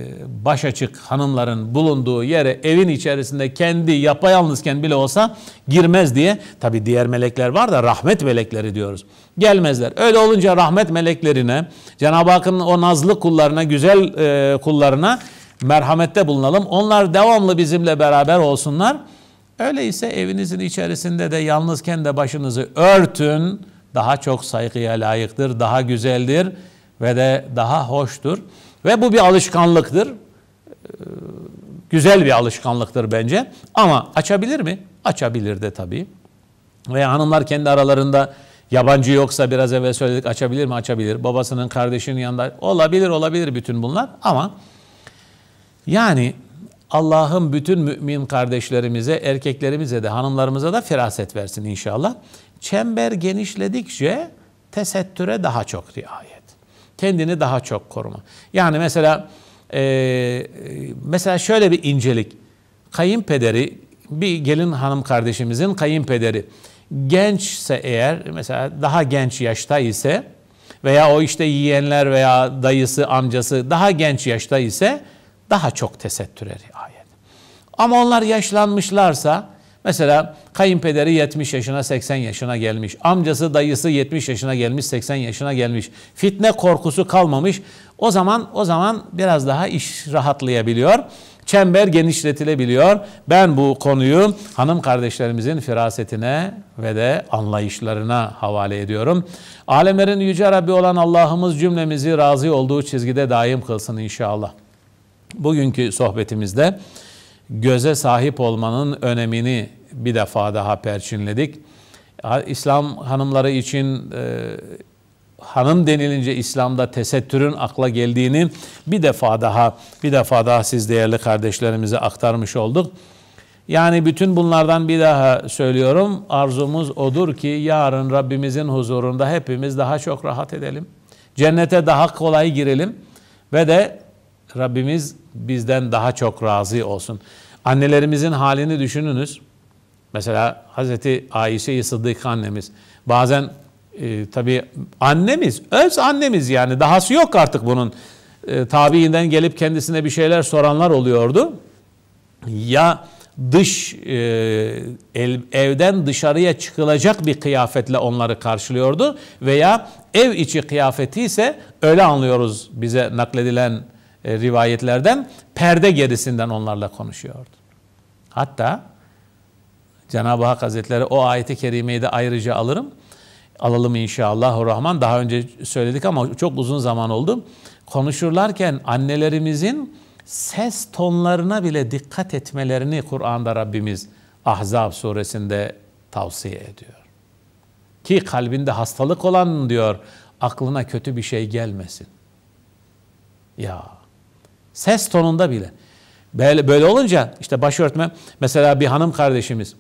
baş açık hanımların bulunduğu yere evin içerisinde kendi yapayalnızken bile olsa girmez diye tabi diğer melekler var da rahmet melekleri diyoruz. Gelmezler. Öyle olunca rahmet meleklerine Cenab-ı Hakk'ın o nazlı kullarına güzel e, kullarına merhamette bulunalım. Onlar devamlı bizimle beraber olsunlar. Öyleyse evinizin içerisinde de yalnızken de başınızı örtün. Daha çok saygıya layıktır, daha güzeldir ve de daha hoştur. Ve bu bir alışkanlıktır. Ee, güzel bir alışkanlıktır bence. Ama açabilir mi? Açabilir de tabii. Veya hanımlar kendi aralarında yabancı yoksa biraz evvel söyledik açabilir mi? Açabilir. Babasının kardeşinin yanında olabilir olabilir bütün bunlar ama yani Allah'ın bütün mümin kardeşlerimize, erkeklerimize de, hanımlarımıza da firaset versin inşallah. Çember genişledikçe tesettüre daha çok riayet kendini daha çok koruma. Yani mesela e, mesela şöyle bir incelik. Kayınpederi bir gelin hanım kardeşimizin kayınpederi gençse eğer mesela daha genç yaşta ise veya o işte yiyenler veya dayısı amcası daha genç yaşta ise daha çok tesettür eder ayet. Ama onlar yaşlanmışlarsa Mesela kayınpederi 70 yaşına 80 yaşına gelmiş. Amcası dayısı 70 yaşına gelmiş 80 yaşına gelmiş. Fitne korkusu kalmamış. O zaman o zaman biraz daha iş rahatlayabiliyor. Çember genişletilebiliyor. Ben bu konuyu hanım kardeşlerimizin firasetine ve de anlayışlarına havale ediyorum. Alemlerin yüce Rabbi olan Allah'ımız cümlemizi razı olduğu çizgide daim kılsın inşallah. Bugünkü sohbetimizde göze sahip olmanın önemini bir defa daha perçinledik. İslam hanımları için e, hanım denilince İslam'da tesettürün akla geldiğini bir defa daha bir defa daha siz değerli kardeşlerimize aktarmış olduk. Yani bütün bunlardan bir daha söylüyorum. Arzumuz odur ki yarın Rabbimizin huzurunda hepimiz daha çok rahat edelim. Cennete daha kolay girelim ve de Rabbimiz bizden daha çok razı olsun. Annelerimizin halini düşününüz. Mesela Hazreti Ayşe-i Sıddık annemiz. Bazen e, tabii annemiz, öz annemiz yani dahası yok artık bunun. E, tabiinden gelip kendisine bir şeyler soranlar oluyordu. Ya dış e, el, evden dışarıya çıkılacak bir kıyafetle onları karşılıyordu veya ev içi kıyafeti ise öyle anlıyoruz bize nakledilen e, rivayetlerden perde gerisinden onlarla konuşuyordu. Hatta Cenab-ı Hak Hazretleri o ayeti kerimeyi de ayrıca alırım. Alalım inşallah Rahman. Daha önce söyledik ama çok uzun zaman oldu. Konuşurlarken annelerimizin ses tonlarına bile dikkat etmelerini Kur'an'da Rabbimiz Ahzab suresinde tavsiye ediyor. Ki kalbinde hastalık olan diyor aklına kötü bir şey gelmesin. Ya Ses tonunda bile. Böyle, böyle olunca işte başörtme mesela bir hanım kardeşimiz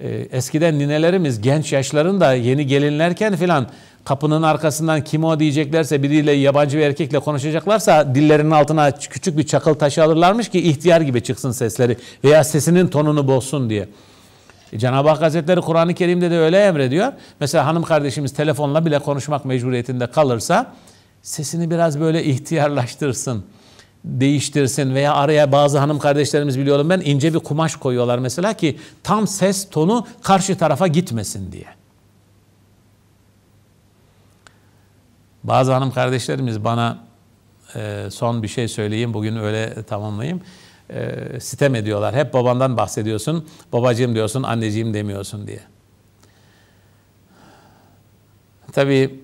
e, eskiden ninelerimiz genç yaşlarında yeni gelinlerken filan kapının arkasından kim o diyeceklerse biriyle yabancı bir erkekle konuşacaklarsa dillerinin altına küçük bir çakıl taşı alırlarmış ki ihtiyar gibi çıksın sesleri veya sesinin tonunu bozsun diye. E, Cenab-ı Hak Hazretleri Kur'an-ı Kerim'de de öyle emrediyor. Mesela hanım kardeşimiz telefonla bile konuşmak mecburiyetinde kalırsa sesini biraz böyle ihtiyarlaştırsın değiştirsin veya araya bazı hanım kardeşlerimiz biliyorum ben ince bir kumaş koyuyorlar mesela ki tam ses tonu karşı tarafa gitmesin diye. Bazı hanım kardeşlerimiz bana e, son bir şey söyleyeyim bugün öyle tamamlayayım. E, sitem ediyorlar. Hep babandan bahsediyorsun. Babacığım diyorsun, anneciğim demiyorsun diye. Tabii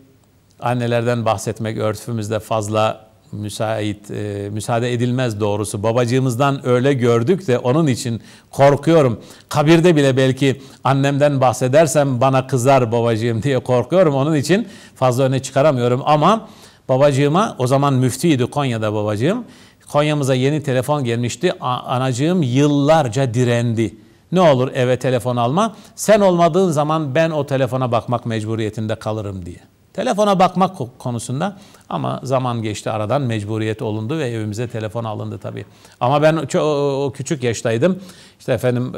annelerden bahsetmek örtümüzde fazla müsait e, müsaade edilmez doğrusu. Babacığımızdan öyle gördük de onun için korkuyorum. Kabirde bile belki annemden bahsedersem bana kızar babacığım diye korkuyorum. Onun için fazla öne çıkaramıyorum ama babacığıma o zaman müftüydü Konya'da babacığım. Konya'mıza yeni telefon gelmişti. Anacığım yıllarca direndi. Ne olur eve telefon alma. Sen olmadığın zaman ben o telefona bakmak mecburiyetinde kalırım diye. Telefona bakmak konusunda ama zaman geçti aradan mecburiyet olundu ve evimize telefon alındı tabii. Ama ben o küçük yaştaydım. işte efendim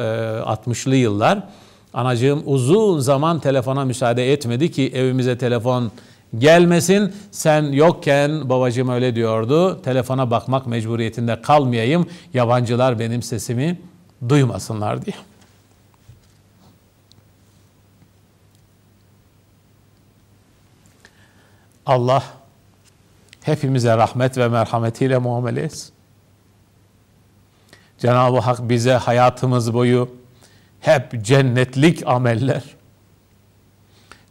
60'lı e, yıllar. Anacığım uzun zaman telefona müsaade etmedi ki evimize telefon gelmesin. Sen yokken babacığım öyle diyordu. Telefona bakmak mecburiyetinde kalmayayım. Yabancılar benim sesimi duymasınlar diye. Allah hepimize rahmet ve merhametiyle muamele etsin. Cenab-ı Hak bize hayatımız boyu hep cennetlik ameller,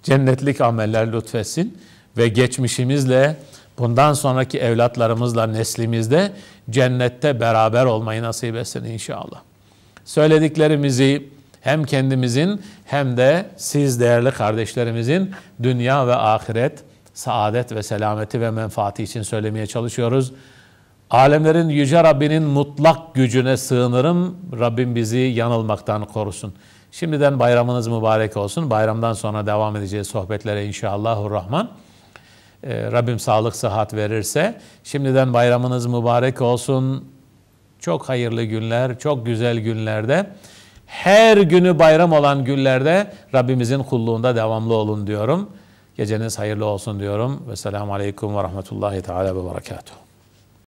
cennetlik ameller lütfesin ve geçmişimizle bundan sonraki evlatlarımızla neslimizde cennette beraber olmayı nasip etsin inşallah. Söylediklerimizi hem kendimizin hem de siz değerli kardeşlerimizin dünya ve ahiret saadet ve selameti ve menfaati için söylemeye çalışıyoruz. Alemlerin Yüce Rabbinin mutlak gücüne sığınırım. Rabbim bizi yanılmaktan korusun. Şimdiden bayramınız mübarek olsun. Bayramdan sonra devam edeceğiz sohbetlere inşallahurrahman. Ee, Rabbim sağlık sıhhat verirse. Şimdiden bayramınız mübarek olsun. Çok hayırlı günler, çok güzel günlerde. Her günü bayram olan günlerde Rabbimizin kulluğunda devamlı olun diyorum. Geceniz hayırlı olsun diyorum. Ve selamu aleyküm ve rahmetullahi teala ve berekatuhu.